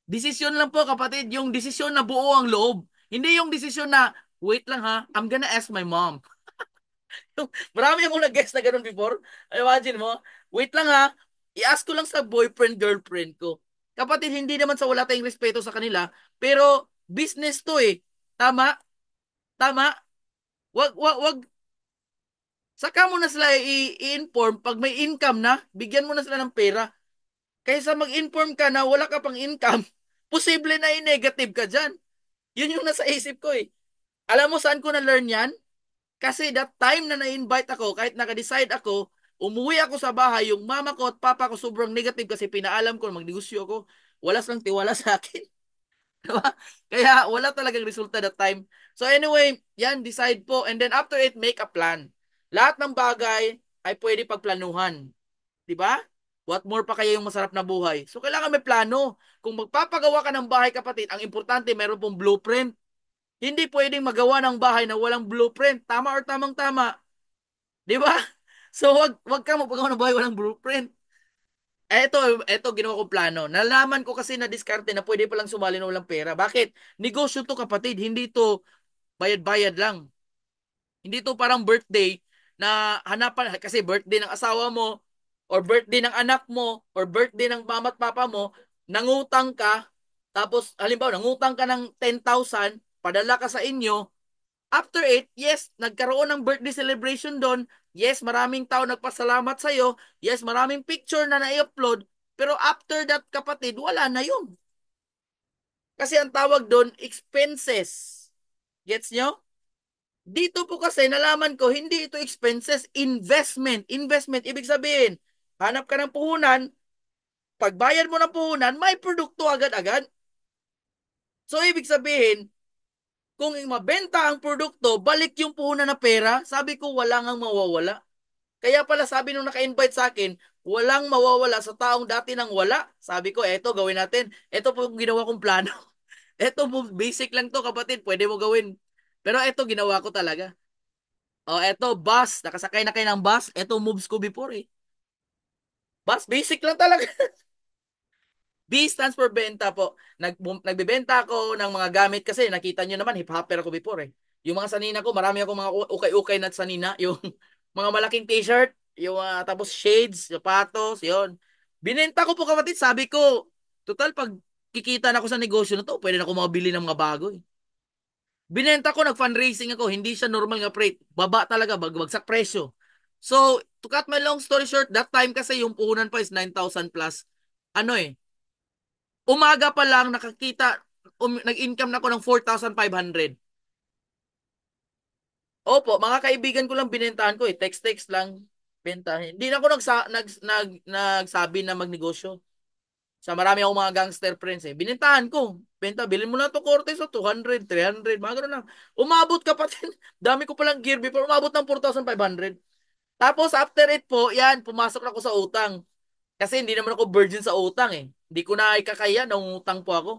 Desisyon lang po kapatid, yung desisyon na buo ang loob. Hindi yung desisyon na, wait lang ha, I'm gonna ask my mom. [LAUGHS] Marami akong nag-guess na ganun before. Imagine mo, wait lang ha, i-ask ko lang sa boyfriend, girlfriend ko. Kapatid, hindi naman sa wala tayong respeto sa kanila, pero business to eh. Tama? Tama? Wag, wag, wag. Saka mo na sila i-inform pag may income na, bigyan mo na sila ng pera. Kaysa mag-inform ka na wala ka pang income, [LAUGHS] posible na i-negative ka dyan. Yun yung nasa isip ko eh. Alam mo saan ko na-learn yan? Kasi that time na na-invite ako, kahit naka-decide ako, umuwi ako sa bahay, yung mama ko at papa ko sobrang negative kasi pinaalam ko na magnegosyo ako. Wala silang tiwala sa akin. [LAUGHS] Diba? Kaya wala talagang resulta that time. So anyway, yan, decide po. And then after it, make a plan. Lahat ng bagay ay pwede pagplanuhan. ba? Diba? What more pa kaya yung masarap na buhay? So kailangan may plano. Kung magpapagawa ka ng bahay kapatid, ang importante meron pong blueprint. Hindi pwedeng magawa ng bahay na walang blueprint. Tama or tamang tama. Di ba? [LAUGHS] So wag wag ka magpagawa ng bahay walang blueprint. Eto, eto ginawa ko plano. Nalaman ko kasi na diskarte na pwede pa lang sumali na walang pera. Bakit? Negosyo to kapatid, hindi to bayad-bayad lang. Hindi to parang birthday na hanapan kasi birthday ng asawa mo or birthday ng anak mo or birthday ng mama at papa mo, nangutang ka tapos halimbawa nangutang ka ng 10,000, padala ka sa inyo. After it, yes, nagkaroon ng birthday celebration doon. Yes, maraming tao nagpasalamat sa iyo. Yes, maraming picture na na-upload. Pero after that, kapatid, wala na yun. Kasi ang tawag doon, expenses Gets nyo? Dito po kasi nalaman ko, hindi ito expenses, investment. Investment, ibig sabihin, hanap ka ng puhunan, pagbayad mo ng puhunan, may produkto agad-agad. So, ibig sabihin, kung mabenta ang produkto, balik yung puhunan na pera, sabi ko wala ngang mawawala. Kaya pala sabi nung naka-invite sa akin, walang mawawala sa taong dati nang wala. Sabi ko, eto gawin natin. Eto po yung ginawa kong plano. [LAUGHS] Eto, basic lang to kapatid. Pwede mo gawin. Pero eto, ginawa ko talaga. O, oh, eto, bus. Nakasakay na kayo ng bus. Eto, moves ko before eh. Bus, basic lang talaga. [LAUGHS] B stands for benta po. Nag, nagbebenta ako ng mga gamit kasi nakita nyo naman, hip-hopper ako before eh. Yung mga sanina ko, marami ako mga ukay-ukay na sanina. [LAUGHS] Yung mga malaking t-shirt, yung uh, tapos shades, sapatos, yon. Binenta ko po kapatid, sabi ko, total pag kikita na ako sa negosyo na to, pwede na ako makabili ng mga bago eh. Binenta ko, nag-fundraising ako, hindi siya normal nga freight. Baba talaga, bagwagsak presyo. So, to cut my long story short, that time kasi yung puhunan pa is 9,000 plus. Ano eh, umaga pa lang nakakita, um, nag-income na ako ng 4,500. Opo, mga kaibigan ko lang binentahan ko eh. Text-text lang. Bentahin. Hindi na ako nagsa- nag- nag- nagsabi na magnegosyo. Sa marami akong mga gangster friends eh. Binintahan ko. Benta, bilhin mo na to korte sa 200, 300, mga ganun na. Umabot ka pa pati. [LAUGHS] Dami ko palang gear before. Umabot ng 4,500. Tapos after it po, yan, pumasok na ako sa utang. Kasi hindi naman ako virgin sa utang eh. Hindi ko na ikakaya, nangutang po ako.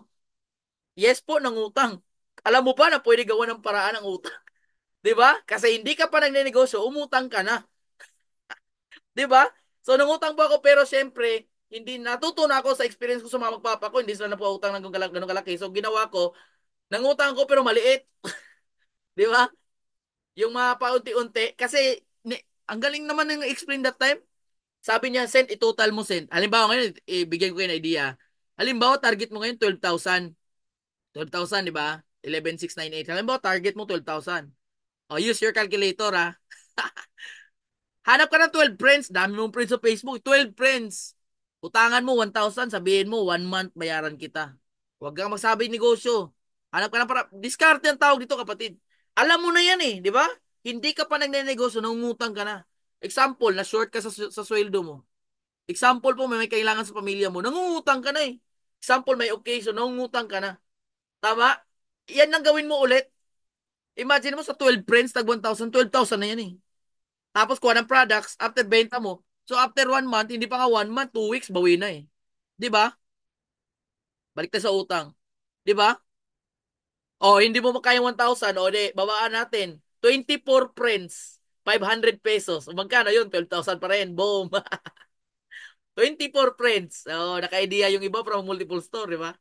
Yes po, nangutang. Alam mo pa na pwede gawa ng paraan ng utang. [LAUGHS] 'Di ba? Kasi hindi ka pa nagnenegosyo, umutang ka na. [LAUGHS] 'Di ba? So nangutang po ako pero syempre, hindi natutunan ako sa experience ko sa mga magpapa ko, hindi sila na napuutang ng ganun, ganun kalaki. So ginawa ko, nangutang ko pero maliit. [LAUGHS] 'Di ba? Yung mga paunti-unti kasi ni, ang galing naman ng explain that time. Sabi niya, send i mo send. Halimbawa ngayon, ibigay ko yung idea. Halimbawa, target mo ngayon 12,000. 12,000, di ba? 11,698. Halimbawa, target mo 12,000. Oh, use your calculator, ha? Ah. [LAUGHS] Hanap ka ng 12 friends. Dami mong friends sa Facebook. 12 friends. Utangan mo 1,000, sabihin mo 1 month bayaran kita. Huwag kang magsabi negosyo. Hanap ka ng para diskarte ang tawag dito kapatid. Alam mo na yan eh, di ba? Hindi ka pa nagnenegosyo, nangungutang ka na. Example, na short ka sa, sa sweldo mo. Example po, may, may kailangan sa pamilya mo, nangungutang ka na eh. Example, may occasion, nangungutang ka na. Tama? Yan ang gawin mo ulit. Imagine mo sa 12 friends, tag 1,000, 12,000 na yan eh. Tapos kuha ng products, after benta mo, So after one month, hindi pa nga one month, two weeks, bawi na eh. Di ba? Balik tayo sa utang. Di ba? O, hindi mo makaya 1,000, o di, babaan natin. 24 friends, 500 pesos. O, magkano yun? 12,000 pa rin. Boom. 24 [LAUGHS] friends. O, naka-idea yung iba from multiple store, di ba?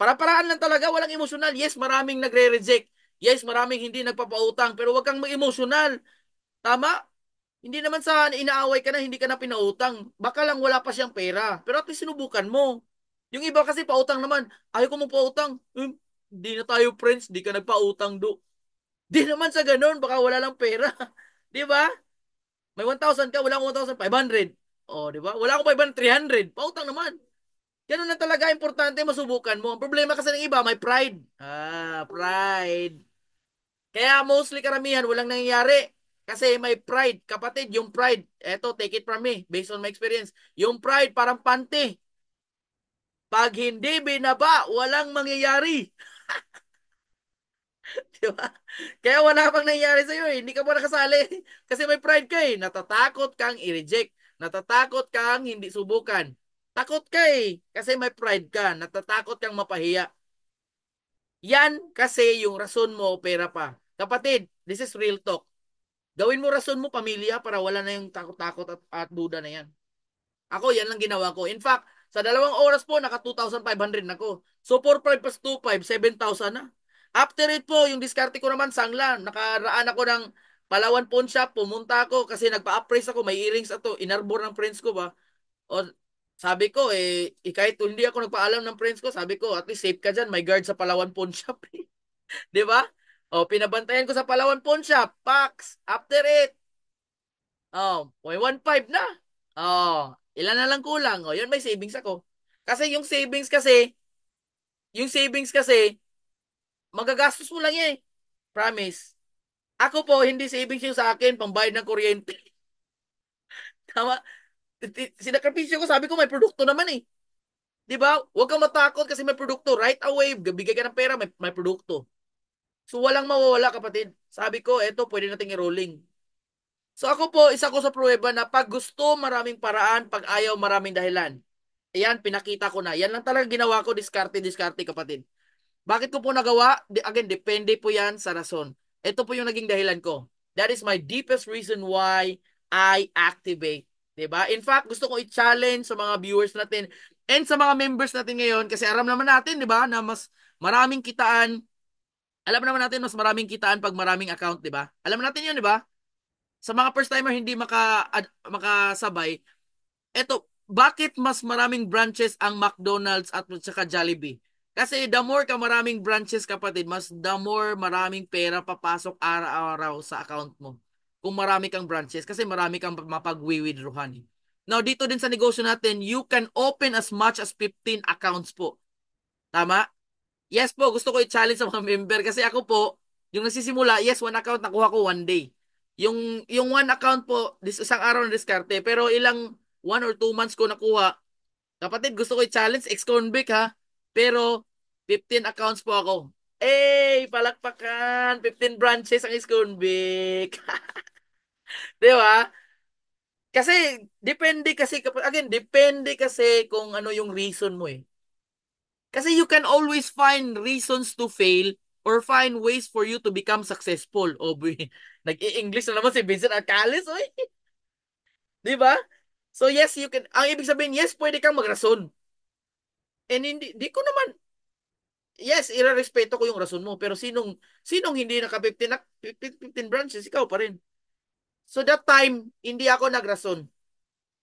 Para-paraan lang talaga, walang emosyonal. Yes, maraming nagre-reject. Yes, maraming hindi nagpapautang, pero wag kang ma-emosyonal. Tama? Hindi naman sa inaaway ka na, hindi ka na pinautang. Baka lang wala pa siyang pera. Pero at least sinubukan mo. Yung iba kasi pautang naman. Ayaw ko mong pautang. Hmm, na tayo friends, di ka nagpautang do. Di naman sa ganun, baka wala lang pera. [LAUGHS] di ba? May 1,000 ka, wala akong 1,500. O, oh, di ba? Wala akong 500, 300. Pautang naman. Ganun na talaga, importante masubukan mo. Ang problema kasi ng iba, may pride. Ah, pride. Kaya mostly karamihan, walang nangyayari. Kasi may pride, kapatid, yung pride, eto, take it from me, based on my experience, yung pride parang panty. Pag hindi binaba, walang mangyayari. [LAUGHS] Di ba? Kaya wala pang nangyayari sa'yo eh. Hindi ka mo nakasali. [LAUGHS] Kasi may pride ka eh. Natatakot kang i-reject. Natatakot kang hindi subukan. Takot ka eh. Kasi may pride ka. Natatakot kang mapahiya. Yan kasi yung rason mo opera pa. Kapatid, this is real talk. Gawin mo rason mo pamilya para wala na yung takot-takot at, at duda na yan. Ako, yan lang ginawa ko. In fact, sa dalawang oras po, naka 2,500 na ko. So, 4,5 plus 2,5, 7,000 na. After it po, yung diskarte ko naman, sanglan. Nakaraan ako ng Palawan Pawn Shop, pumunta ako kasi nagpa-appraise ako, may earrings ato, inarbor ng friends ko ba. O, sabi ko, eh, eh kahit hindi ako nagpaalam ng friends ko, sabi ko, at least safe ka dyan, may guard sa Palawan Pawn Shop. Eh. [LAUGHS] 'Di ba? O, oh, pinabantayan ko sa Palawan Pawn Shop. Pax, after it. O, oh, may 1.5 na. O, oh, ilan na lang kulang. O, yun may savings ako. Kasi yung savings kasi, yung savings kasi, magagastos mo lang eh. Promise. Ako po, hindi savings yung sa akin, pambayad ng kuryente. [LAUGHS] Tama. Sinakripisyo ko, sabi ko may produkto naman eh. Di ba? Huwag kang matakot kasi may produkto. Right away, bigay ka ng pera, may, may produkto. So walang mawawala kapatid. Sabi ko, eto pwede nating i-rolling. So ako po, isa ko sa pruweba na pag gusto maraming paraan, pag ayaw maraming dahilan. Ayan, pinakita ko na. Yan lang talaga ginawa ko, diskarte, diskarte kapatid. Bakit ko po nagawa? Again, depende po yan sa rason. Ito po yung naging dahilan ko. That is my deepest reason why I activate. ba? Diba? In fact, gusto ko i-challenge sa mga viewers natin and sa mga members natin ngayon kasi aram naman natin, 'di ba, na mas maraming kitaan alam naman natin mas maraming kitaan pag maraming account, 'di ba? Alam natin 'yun, 'di ba? Sa mga first timer hindi maka ad, makasabay, eto, bakit mas maraming branches ang McDonald's at saka Jollibee? Kasi the more ka maraming branches kapatid, mas the more maraming pera papasok araw-araw sa account mo. Kung marami kang branches kasi marami kang mapag-withdrawhan. Eh. Now dito din sa negosyo natin, you can open as much as 15 accounts po. Tama? Yes po, gusto ko i-challenge sa mga [LAUGHS] member kasi ako po, yung nagsisimula, yes, one account nakuha ko one day. Yung, yung one account po, this, isang araw na diskarte, pero ilang one or two months ko nakuha. Kapatid, gusto ko i-challenge, ex-convict ha, pero 15 accounts po ako. Hey, palakpakan! 15 branches ang ex-convict. [LAUGHS] Di ba? Kasi, depende kasi, again, depende kasi kung ano yung reason mo eh. Kasi you can always find reasons to fail or find ways for you to become successful. O, oh, [LAUGHS] nag-i-English na naman si Vincent Arcalis, oy. [LAUGHS] Di ba? So yes, you can, ang ibig sabihin, yes, pwede kang magrason. And hindi, di ko naman, yes, irarespeto ko yung rason mo, pero sinong, sinong hindi naka 15, 15, 15 branches, ikaw pa rin. So that time, hindi ako nagrason.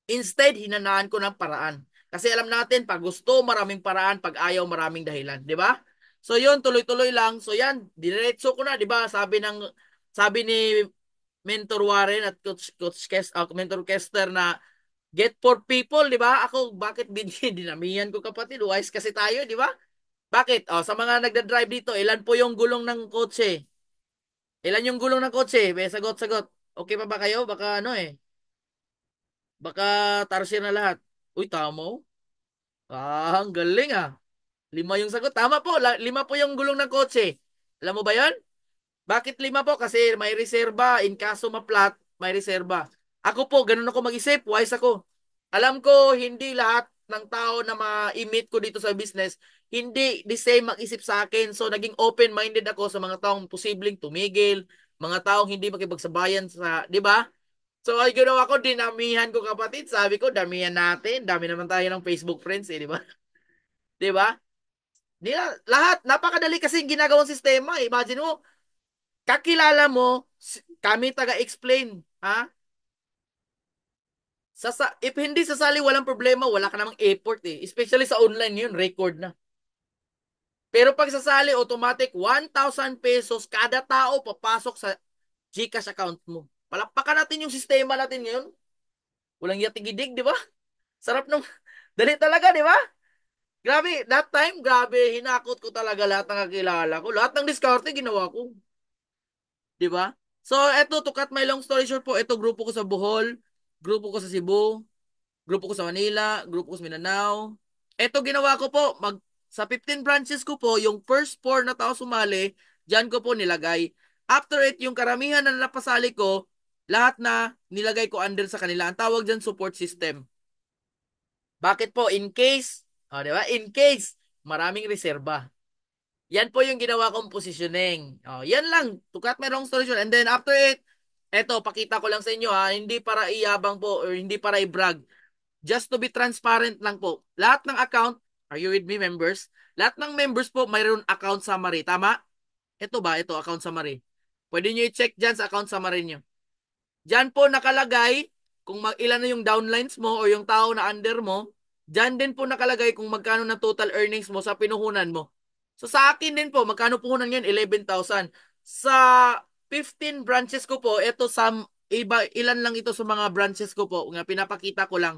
Instead, hinanaan ko ng paraan. Kasi alam natin, pag gusto, maraming paraan. Pag ayaw, maraming dahilan. Di ba? So yun, tuloy-tuloy lang. So yan, diretso ko na, di ba? Sabi ng, sabi ni Mentor Warren at Coach, Coach Kes, uh, Mentor Kester na get for people, di ba? Ako, bakit [LAUGHS] din, dinamihan ko kapatid? Wise kasi tayo, di ba? Bakit? Oh, sa mga nagda-drive dito, ilan po yung gulong ng kotse? Ilan yung gulong ng kotse? Be, sagot, sagot. Okay pa ba kayo? Baka ano eh. Baka tarsier na lahat. Uy, tama oh. Ah, ang galing ah. Lima yung sagot. Tama po, lima po yung gulong ng kotse. Alam mo ba yon? Bakit lima po? Kasi may reserba. In caso ma maplat, may reserba. Ako po, ganun ako mag-isip. Wise ako. Alam ko, hindi lahat ng tao na ma-emit ko dito sa business, hindi the same mag-isip sa akin. So, naging open-minded ako sa mga taong posibleng tumigil, mga taong hindi makipagsabayan sa, di ba? So, ay ginawa ako, dinamihan ko kapatid. Sabi ko, damihan natin. Dami naman tayo ng Facebook friends eh, di ba? [LAUGHS] di ba? Nila, lahat, napakadali kasi ginagawang sistema. Eh. Imagine mo, kakilala mo, kami taga-explain. Ha? Sasa, if hindi sasali, walang problema. Wala ka namang effort eh. Especially sa online yun, record na. Pero pag sasali, automatic 1,000 pesos kada tao papasok sa Gcash account mo. Palakpakan natin yung sistema natin ngayon. Walang yatigidig, di ba? Sarap ng... [LAUGHS] Dali talaga, di ba? Grabe, that time, grabe, hinakot ko talaga lahat ng kakilala ko. Lahat ng discarte ginawa ko. Di ba? So, eto, to cut my long story short po, eto grupo ko sa Bohol, grupo ko sa Cebu, grupo ko sa Manila, grupo ko sa Mindanao. Eto ginawa ko po, mag, sa 15 branches ko po, yung first four na tao sumali, dyan ko po nilagay. After it, yung karamihan na napasali ko, lahat na nilagay ko under sa kanila. Ang tawag dyan support system. Bakit po? In case, oh, di ba? In case, maraming reserba. Yan po yung ginawa kong positioning. Oh, yan lang. To cut my wrong solution. And then after it, eto, pakita ko lang sa inyo ha. Hindi para iyabang po or hindi para i-brag. Just to be transparent lang po. Lahat ng account, are you with me members? Lahat ng members po mayroon account summary. Tama? Ito ba? Ito, account summary. Pwede nyo i-check dyan sa account summary nyo. Diyan po nakalagay kung mag, ilan na yung downlines mo o yung tao na under mo. Diyan din po nakalagay kung magkano na total earnings mo sa pinuhunan mo. So sa akin din po, magkano puhunan yun? 11,000. Sa 15 branches ko po, ito some, iba, ilan lang ito sa mga branches ko po, nga pinapakita ko lang.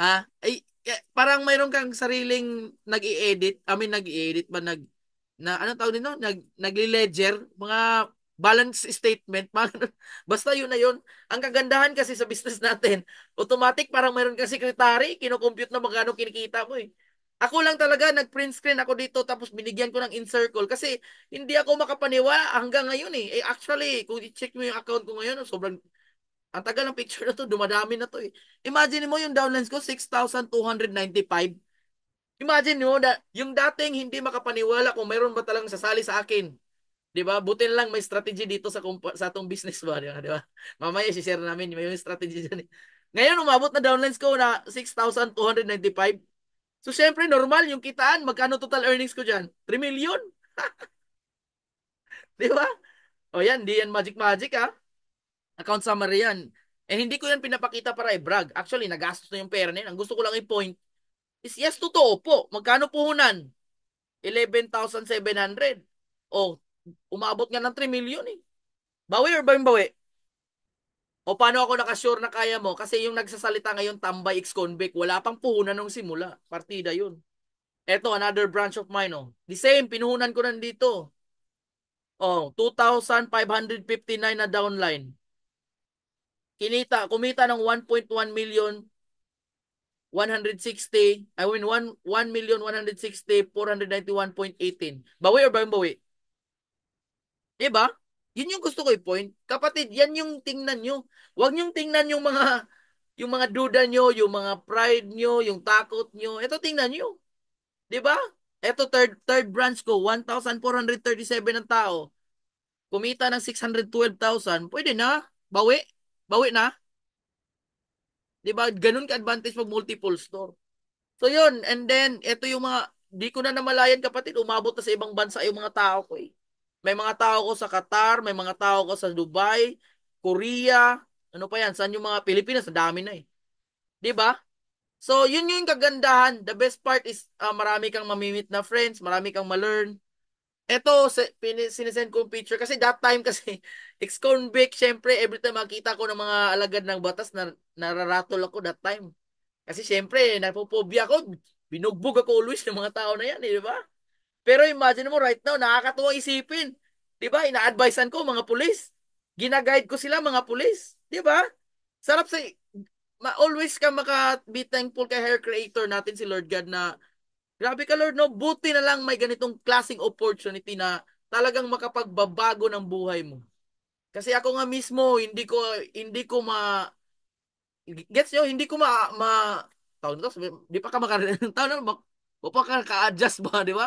Ha? Ah, ay, eh, parang mayroon kang sariling nag edit I mean, nag edit ba? Nag, na, ano tawag nito? Nag, nagli-ledger, mga balance statement, [LAUGHS] Basta yun na yun. Ang kagandahan kasi sa business natin, automatic parang mayroon kang secretary, kinocompute na magkano kinikita mo eh. Ako lang talaga, nag-print screen ako dito tapos binigyan ko ng in-circle kasi hindi ako makapaniwa hanggang ngayon eh. eh actually, kung i-check mo yung account ko ngayon, sobrang ang tagal ng picture na to, dumadami na to eh. Imagine mo yung downlines ko, 6,295. Imagine mo, na yung dating hindi makapaniwala kung mayroon ba talagang sasali sa akin. 'di ba? Buti lang may strategy dito sa sa atong business ba, 'di ba? Mamaya si-share namin may strategy diyan. Eh. Ngayon umabot na downlines ko na 6,295. So syempre normal yung kitaan, magkano total earnings ko diyan? 3 million. [LAUGHS] 'Di ba? O yan, di yan magic magic ha. Ah. Account summary yan. Eh hindi ko yan pinapakita para i-brag. Actually, nagastos na yung pera na Ang gusto ko lang i-point is yes, totoo po. Magkano puhunan? 11,700. O, umabot nga ng 3 million eh. Bawi or ba yung bawi? O paano ako nakasure na kaya mo? Kasi yung nagsasalita ngayon, tambay ex-convict, wala pang puhunan nung simula. Partida yun. Eto, another branch of mine. Oh. The same, pinuhunan ko nandito. Oh, 2,559 na downline. Kinita, kumita ng 1.1 million 160, I mean 1 million 160 491.18. Bawi or ba yung bawi? Diba? Yun yung gusto ko i-point. Kapatid, yan yung tingnan nyo. Huwag nyong tingnan yung mga yung mga duda nyo, yung mga pride nyo, yung takot nyo. Ito tingnan nyo. ba? Diba? Ito third, third branch ko, 1,437 ng tao. Kumita ng 612,000. Pwede na. Bawi. Bawi na. ba? Diba? Ganun ka-advantage pag multiple store. So yun, and then, ito yung mga, di ko na namalayan kapatid, umabot na sa ibang bansa yung mga tao ko eh. May mga tao ko sa Qatar, may mga tao ko sa Dubai, Korea, ano pa yan? Saan yung mga Pilipinas? Ang dami na eh. 'Di ba? So, yun yung kagandahan. The best part is uh, marami kang mamimit na friends, marami kang ma-learn. Ito, sinisend ko yung picture kasi that time kasi ex-convict, [LAUGHS] syempre, every time makita ko ng mga alagad ng batas, na, nararatol ako that time. Kasi syempre, napopobia ako, binugbog ako always ng mga tao na yan, eh, di ba? Pero imagine mo right now, nakakatuwa isipin. 'Di ba? Ina-advisean ko mga pulis. Ginaguide ko sila mga pulis, 'di ba? Sarap sa ma always ka maka be thankful kay hair creator natin si Lord God na grabe ka Lord no buti na lang may ganitong klasing opportunity na talagang makapagbabago ng buhay mo kasi ako nga mismo hindi ko hindi ko ma gets yo hindi ko ma, ma taon na to, di pa ka makarinig ng taon na, ma, pa ka-adjust ba, di ba?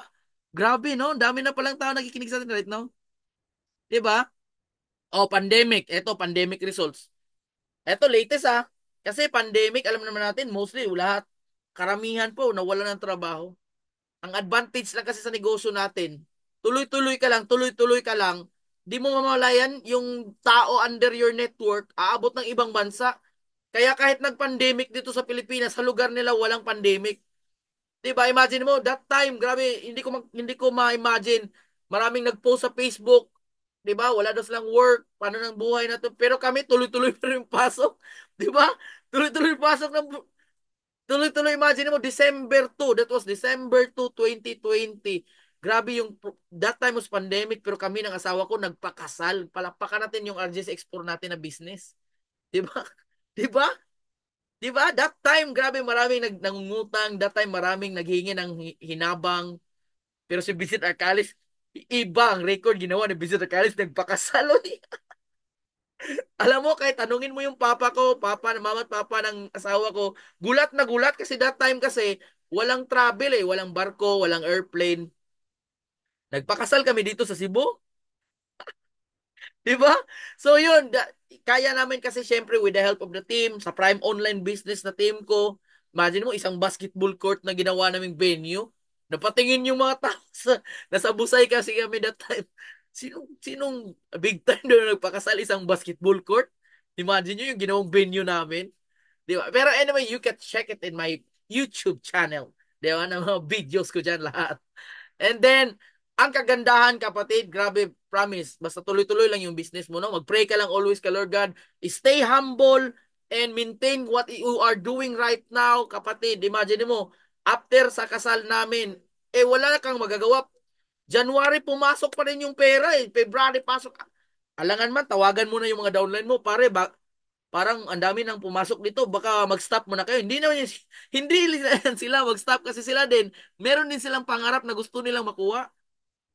Grabe, no? Dami na palang tao nakikinig sa atin right now. Diba? Oh, pandemic. Ito, pandemic results. Ito, latest ah. Kasi pandemic, alam naman natin, mostly, lahat, karamihan po, nawala ng trabaho. Ang advantage lang kasi sa negosyo natin, tuloy-tuloy ka lang, tuloy-tuloy ka lang, di mo mamalayan yung tao under your network, aabot ng ibang bansa. Kaya kahit nag-pandemic dito sa Pilipinas, sa lugar nila walang pandemic. 'Di ba? Imagine mo that time, grabe, hindi ko mag, hindi ko ma-imagine maraming nag-post sa Facebook, 'di ba? Wala daw silang work, paano nang buhay na 'to? Pero kami tuloy-tuloy pa rin pasok, [LAUGHS] 'di ba? Tuloy-tuloy pasok ng tuloy-tuloy imagine mo December 2, that was December 2, 2020. Grabe yung that time was pandemic pero kami ng asawa ko nagpakasal. Palakpakan natin yung RJS Export natin na business. 'Di ba? [LAUGHS] 'Di ba? Di ba? That time, grabe, maraming nag nangungutang. That time, maraming naghingi ng hinabang. Pero si Vincent Arcalis, iba ang record ginawa ni Vincent Arcalis. Nagpakasalo niya. [LAUGHS] Alam mo, kahit tanungin mo yung papa ko, papa, mama at papa ng asawa ko, gulat na gulat kasi that time kasi, walang travel eh. Walang barko, walang airplane. Nagpakasal kami dito sa Cebu. [LAUGHS] di ba? So yun, that, kaya namin kasi syempre with the help of the team, sa prime online business na team ko, imagine mo isang basketball court na ginawa naming venue, napatingin yung mga tao [LAUGHS] sa, nasa busay kasi kami that time. Sinong, sinong big time doon nagpakasal isang basketball court? Imagine nyo yung ginawang venue namin. Di ba? Pero anyway, you can check it in my YouTube channel. Di ba? Ng mga videos ko dyan lahat. And then, ang kagandahan kapatid, grabe promise, basta tuloy-tuloy lang yung business mo. No? Mag-pray ka lang always ka Lord God. Stay humble and maintain what you are doing right now kapatid. Imagine mo, after sa kasal namin, eh wala kang magagawa. January pumasok pa rin yung pera eh. February pasok. Alangan man, tawagan mo na yung mga downline mo. Pare, ba, parang ang dami nang pumasok dito, baka mag-stop mo na kayo. Hindi naman [LAUGHS] hindi sila mag-stop kasi sila din, meron din silang pangarap na gusto nilang makuha.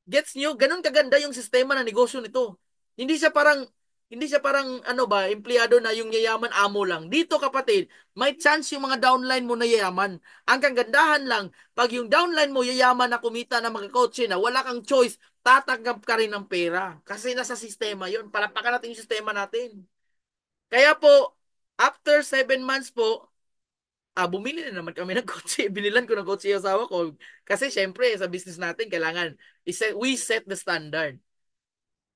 Gets nyo? Ganun kaganda yung sistema na negosyo nito. Hindi siya parang hindi siya parang ano ba, empleyado na yung yayaman amo lang. Dito kapatid, may chance yung mga downline mo na yayaman. Ang kagandahan lang, pag yung downline mo yayaman na kumita na mga kotse na wala kang choice, tatanggap ka rin ng pera. Kasi nasa sistema yun. Palapakan natin yung sistema natin. Kaya po, after 7 months po, ah, bumili na naman kami [LAUGHS] ng kotse. Binilan ko ng kotse yung asawa ko. Kasi syempre, sa business natin, kailangan, we set the standard.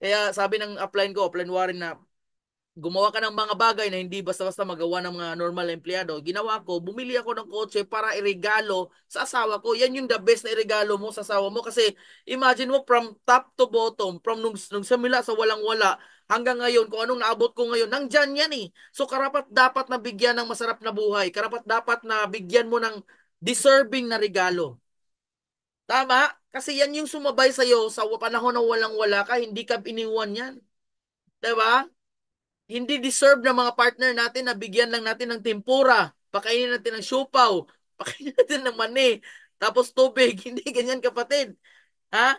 Kaya sabi ng upline ko, upline warin na, gumawa ka ng mga bagay na hindi basta-basta magawa ng mga normal empleyado. Ginawa ko, bumili ako ng kotse para iregalo sa asawa ko. Yan yung the best na iregalo mo sa asawa mo kasi imagine mo from top to bottom, from nung, nung sa sa walang-wala hanggang ngayon, kung anong naabot ko ngayon, nandyan yan eh. So karapat dapat na bigyan ng masarap na buhay. Karapat dapat na bigyan mo ng deserving na regalo. Tama? Kasi yan yung sumabay sa'yo sa panahon na walang-wala ka, hindi ka iniwan yan. Diba? hindi deserve ng mga partner natin na bigyan lang natin ng tempura, pakainin natin ng siopaw, [LAUGHS] pakainin natin ng mani, tapos tubig, [LAUGHS] hindi ganyan kapatid. Ha?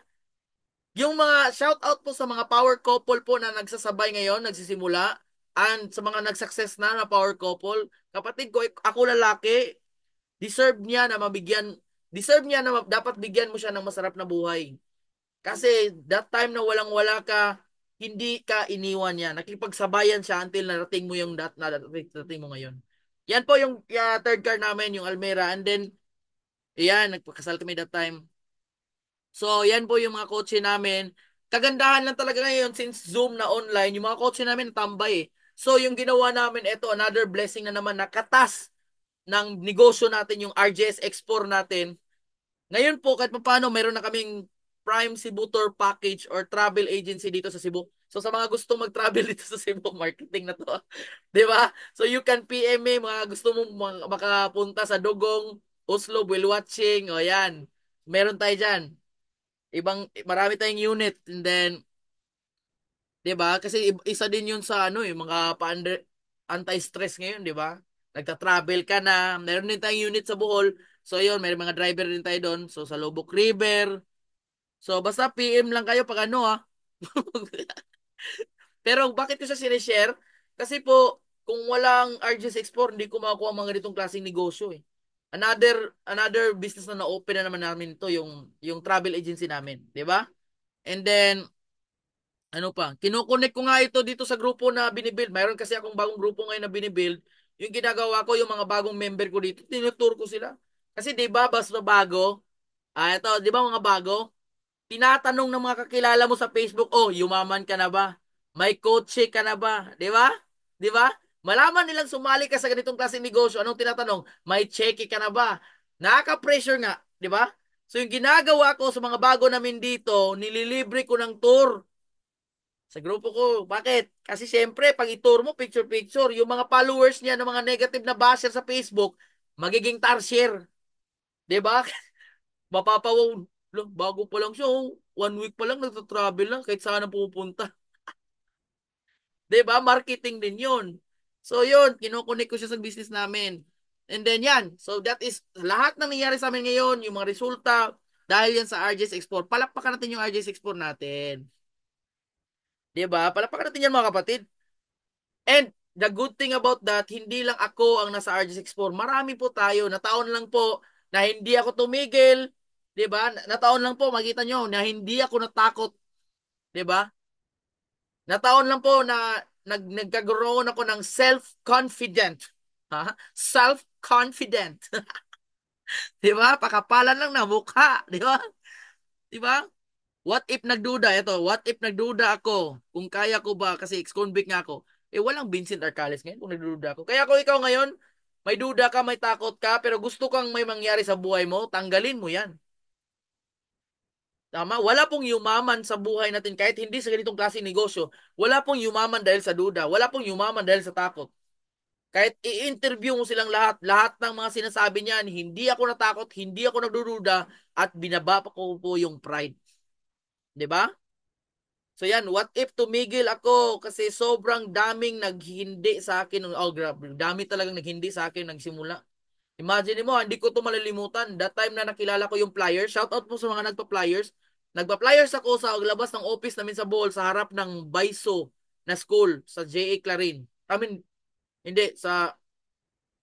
Yung mga shout out po sa mga power couple po na nagsasabay ngayon, nagsisimula, and sa mga nag-success na na power couple, kapatid ko, ako lalaki, deserve niya na mabigyan, deserve niya na dapat bigyan mo siya ng masarap na buhay. Kasi that time na walang-wala ka, hindi ka iniwan niya. Nakipagsabayan siya until narating mo yung dat na narating mo ngayon. Yan po yung uh, third car namin, yung Almera. And then, yan, nagpakasal kami that time. So, yan po yung mga kotse namin. Kagandahan lang talaga ngayon since Zoom na online, yung mga kotse namin tambay eh. So, yung ginawa namin, ito, another blessing na naman, nakatas ng negosyo natin, yung RJS Export natin. Ngayon po, kahit paano, meron na kaming Prime Cebu Tour Package or travel agency dito sa Cebu. So sa mga gusto mag-travel [LAUGHS] dito sa Cebu, marketing na to. [LAUGHS] 'Di ba? So you can PM me mga gusto mong makapunta sa Dugong, Oslo, Will Watching, o yan. Meron tayo diyan. Ibang marami tayong unit and then 'di ba? Kasi isa din 'yun sa ano, eh, mga pa-under anti-stress ngayon, 'di ba? Nagta-travel ka na, meron din tayong unit sa Bohol. So 'yun, may mga driver din tayo doon. So sa Lubok River, So, basta PM lang kayo pag ano ha. Ah. [LAUGHS] Pero bakit ko siya sinishare? Kasi po, kung walang RG64, hindi ko makukuha mga ganitong klaseng negosyo eh. Another another business na na-open na naman namin to yung yung travel agency namin, 'di ba? And then ano pa, kino-connect ko nga ito dito sa grupo na binibuild. Mayroon kasi akong bagong grupo ngayon na binibuild. Yung ginagawa ko, yung mga bagong member ko dito, tinutur ko sila. Kasi 'di ba, basta bago, ah ito, 'di ba mga bago, tinatanong ng mga kakilala mo sa Facebook, oh, yumaman ka na ba? May kotse ka na ba? Di ba? Di ba? Malaman nilang sumali ka sa ganitong klase negosyo, anong tinatanong? May cheque ka na ba? Nakaka-pressure nga, di ba? So yung ginagawa ko sa mga bago namin dito, nililibre ko ng tour sa grupo ko. Bakit? Kasi siyempre, pag i-tour mo, picture-picture, yung mga followers niya ng mga negative na basher sa Facebook, magiging tarsier. ba? Diba? [LAUGHS] Mapapaw Lo, bago pa lang siya, oh. one week pa lang nagta-travel lang kahit saan pupunta. [LAUGHS] 'Di ba? Marketing din 'yon. So 'yon, kinokonek ko siya sa business namin. And then yan. So that is lahat na nangyayari sa amin ngayon, yung mga resulta dahil yan sa RJS Export. Palakpakan natin yung RJS Export natin. 'Di ba? Palakpakan natin yan mga kapatid. And the good thing about that, hindi lang ako ang nasa RGS Explore. Marami po tayo na taon lang po na hindi ako tumigil 'Di ba? Nataon lang po makita nyo na hindi ako natakot. 'Di ba? Nataon lang po na nag nagkagroon ako ng self-confident. Ha? Self-confident. [LAUGHS] 'Di ba? Pakapalan lang na mukha, 'di ba? 'Di ba? What if nagduda? Ito, what if nagduda ako? Kung kaya ko ba? Kasi ex-convict nga ako. Eh, walang Vincent Arcales ngayon kung nagdududa ako. Kaya ko ikaw ngayon, may duda ka, may takot ka, pero gusto kang may mangyari sa buhay mo, tanggalin mo yan. Tama? Wala pong yumaman sa buhay natin kahit hindi sa ganitong klase negosyo. Wala pong yumaman dahil sa duda. Wala pong yumaman dahil sa takot. Kahit i-interview mo silang lahat, lahat ng mga sinasabi niyan, hindi ako natakot, hindi ako nagdududa, at binaba ko po yung pride. ba? Diba? So yan, what if tumigil ako kasi sobrang daming naghindi sa akin. Oh, grabe, dami talagang naghindi sa akin nagsimula. Imagine mo, hindi ko to malilimutan. That time na nakilala ko yung flyers, shout out po sa mga nagpa-flyers, Nagpa-flyers ako sa labas ng office namin sa Bohol sa harap ng Baiso na school sa JA Clarin. I mean, hindi, sa,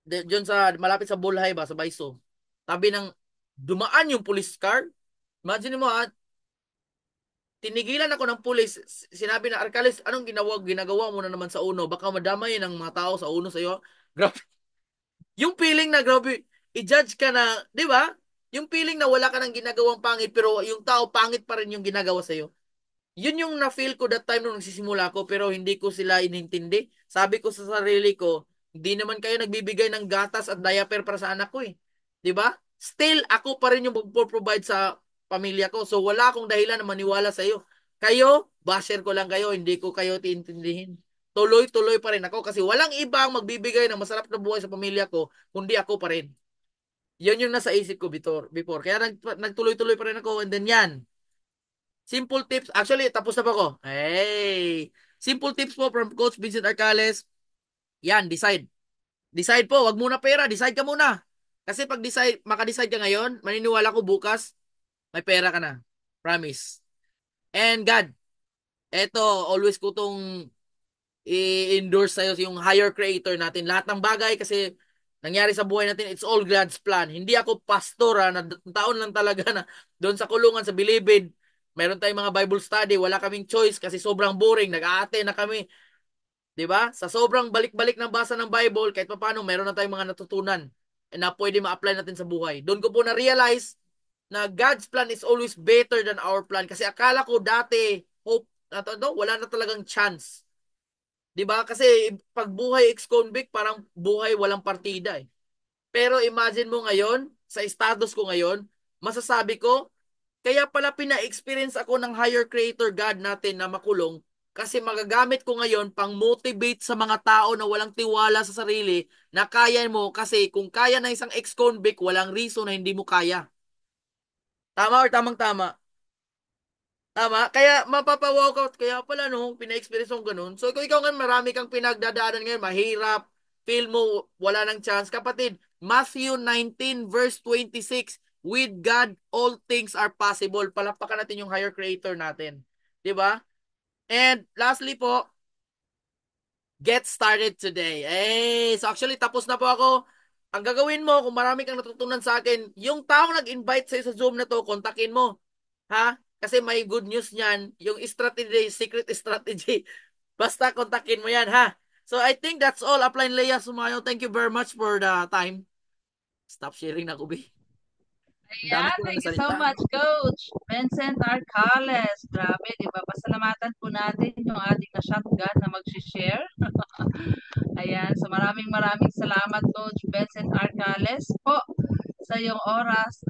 diyon sa, malapit sa Bolhay ba, sa Baiso. Sabi ng, dumaan yung police car. Imagine mo at ah, tinigilan ako ng pulis, sinabi na, Arcalis, anong ginawa, ginagawa mo na naman sa uno? Baka madamay ng mga tao sa uno sa iyo. Grabe. [LAUGHS] Yung feeling na, grabe, i-judge ka na, di ba? Yung feeling na wala ka nang ginagawang pangit pero yung tao pangit pa rin yung ginagawa sa'yo. Yun yung na-feel ko that time nung nagsisimula ko pero hindi ko sila inintindi. Sabi ko sa sarili ko, hindi naman kayo nagbibigay ng gatas at diaper para sa anak ko eh. 'Di ba? Still ako pa rin yung magpo-provide sa pamilya ko. So wala akong dahilan na maniwala sa iyo. Kayo, basher ko lang kayo, hindi ko kayo tiintindihin. Tuloy-tuloy pa rin ako kasi walang iba ang magbibigay ng masarap na buhay sa pamilya ko kundi ako pa rin. Yun yung nasa isip ko before. before. Kaya nag, nagtuloy-tuloy pa rin ako and then yan. Simple tips. Actually, tapos na po ako. Hey! Simple tips po from Coach Vincent Arcales. Yan, decide. Decide po. Wag muna pera. Decide ka muna. Kasi pag decide, maka-decide ka ngayon, maniniwala ko bukas, may pera ka na. Promise. And God, eto, always ko tong i-endorse sa'yo yung higher creator natin. Lahat ng bagay kasi nangyari sa buhay natin, it's all God's plan. Hindi ako pastor, ha, na taon lang talaga na doon sa kulungan, sa bilibid, meron tayong mga Bible study, wala kaming choice kasi sobrang boring, nag-aate na kami. 'Di ba? Sa sobrang balik-balik ng basa ng Bible, kahit papaano meron na tayong mga natutunan na pwede ma-apply natin sa buhay. Doon ko po na-realize na God's plan is always better than our plan kasi akala ko dati hope na to, no, wala na talagang chance. 'Di ba? Kasi pag buhay ex-convict, parang buhay walang partida eh. Pero imagine mo ngayon, sa status ko ngayon, masasabi ko, kaya pala pina-experience ako ng higher creator God natin na makulong kasi magagamit ko ngayon pang motivate sa mga tao na walang tiwala sa sarili na kaya mo kasi kung kaya na isang ex-convict, walang reason na hindi mo kaya. Tama or tamang-tama? Tama? Kaya mapapawalk out Kaya pala nung no, pina-experience kong ganun. So kung ikaw ngayon marami kang pinagdadaanan ngayon, mahirap, feel mo wala ng chance. Kapatid, Matthew 19 verse 26, with God all things are possible. Palapakan natin yung higher creator natin. 'Di ba? And lastly po, get started today. Hey, so actually tapos na po ako. Ang gagawin mo kung marami kang natutunan sa akin, yung taong nag-invite sa sa Zoom na to, kontakin mo. Ha? Kasi may good news niyan, yung strategy, secret strategy. [LAUGHS] Basta kontakin mo yan ha. So I think that's all. Upline Leia Sumayo, thank you very much for the time. Stop sharing na kubi. Yeah, thank you so much, Coach Vincent Arcales. Grabe, di ba? Pasalamatan po natin yung ating na shotgun na mag-share. [LAUGHS] Ayan, so maraming maraming salamat, Coach Vincent Arcales po sa iyong oras.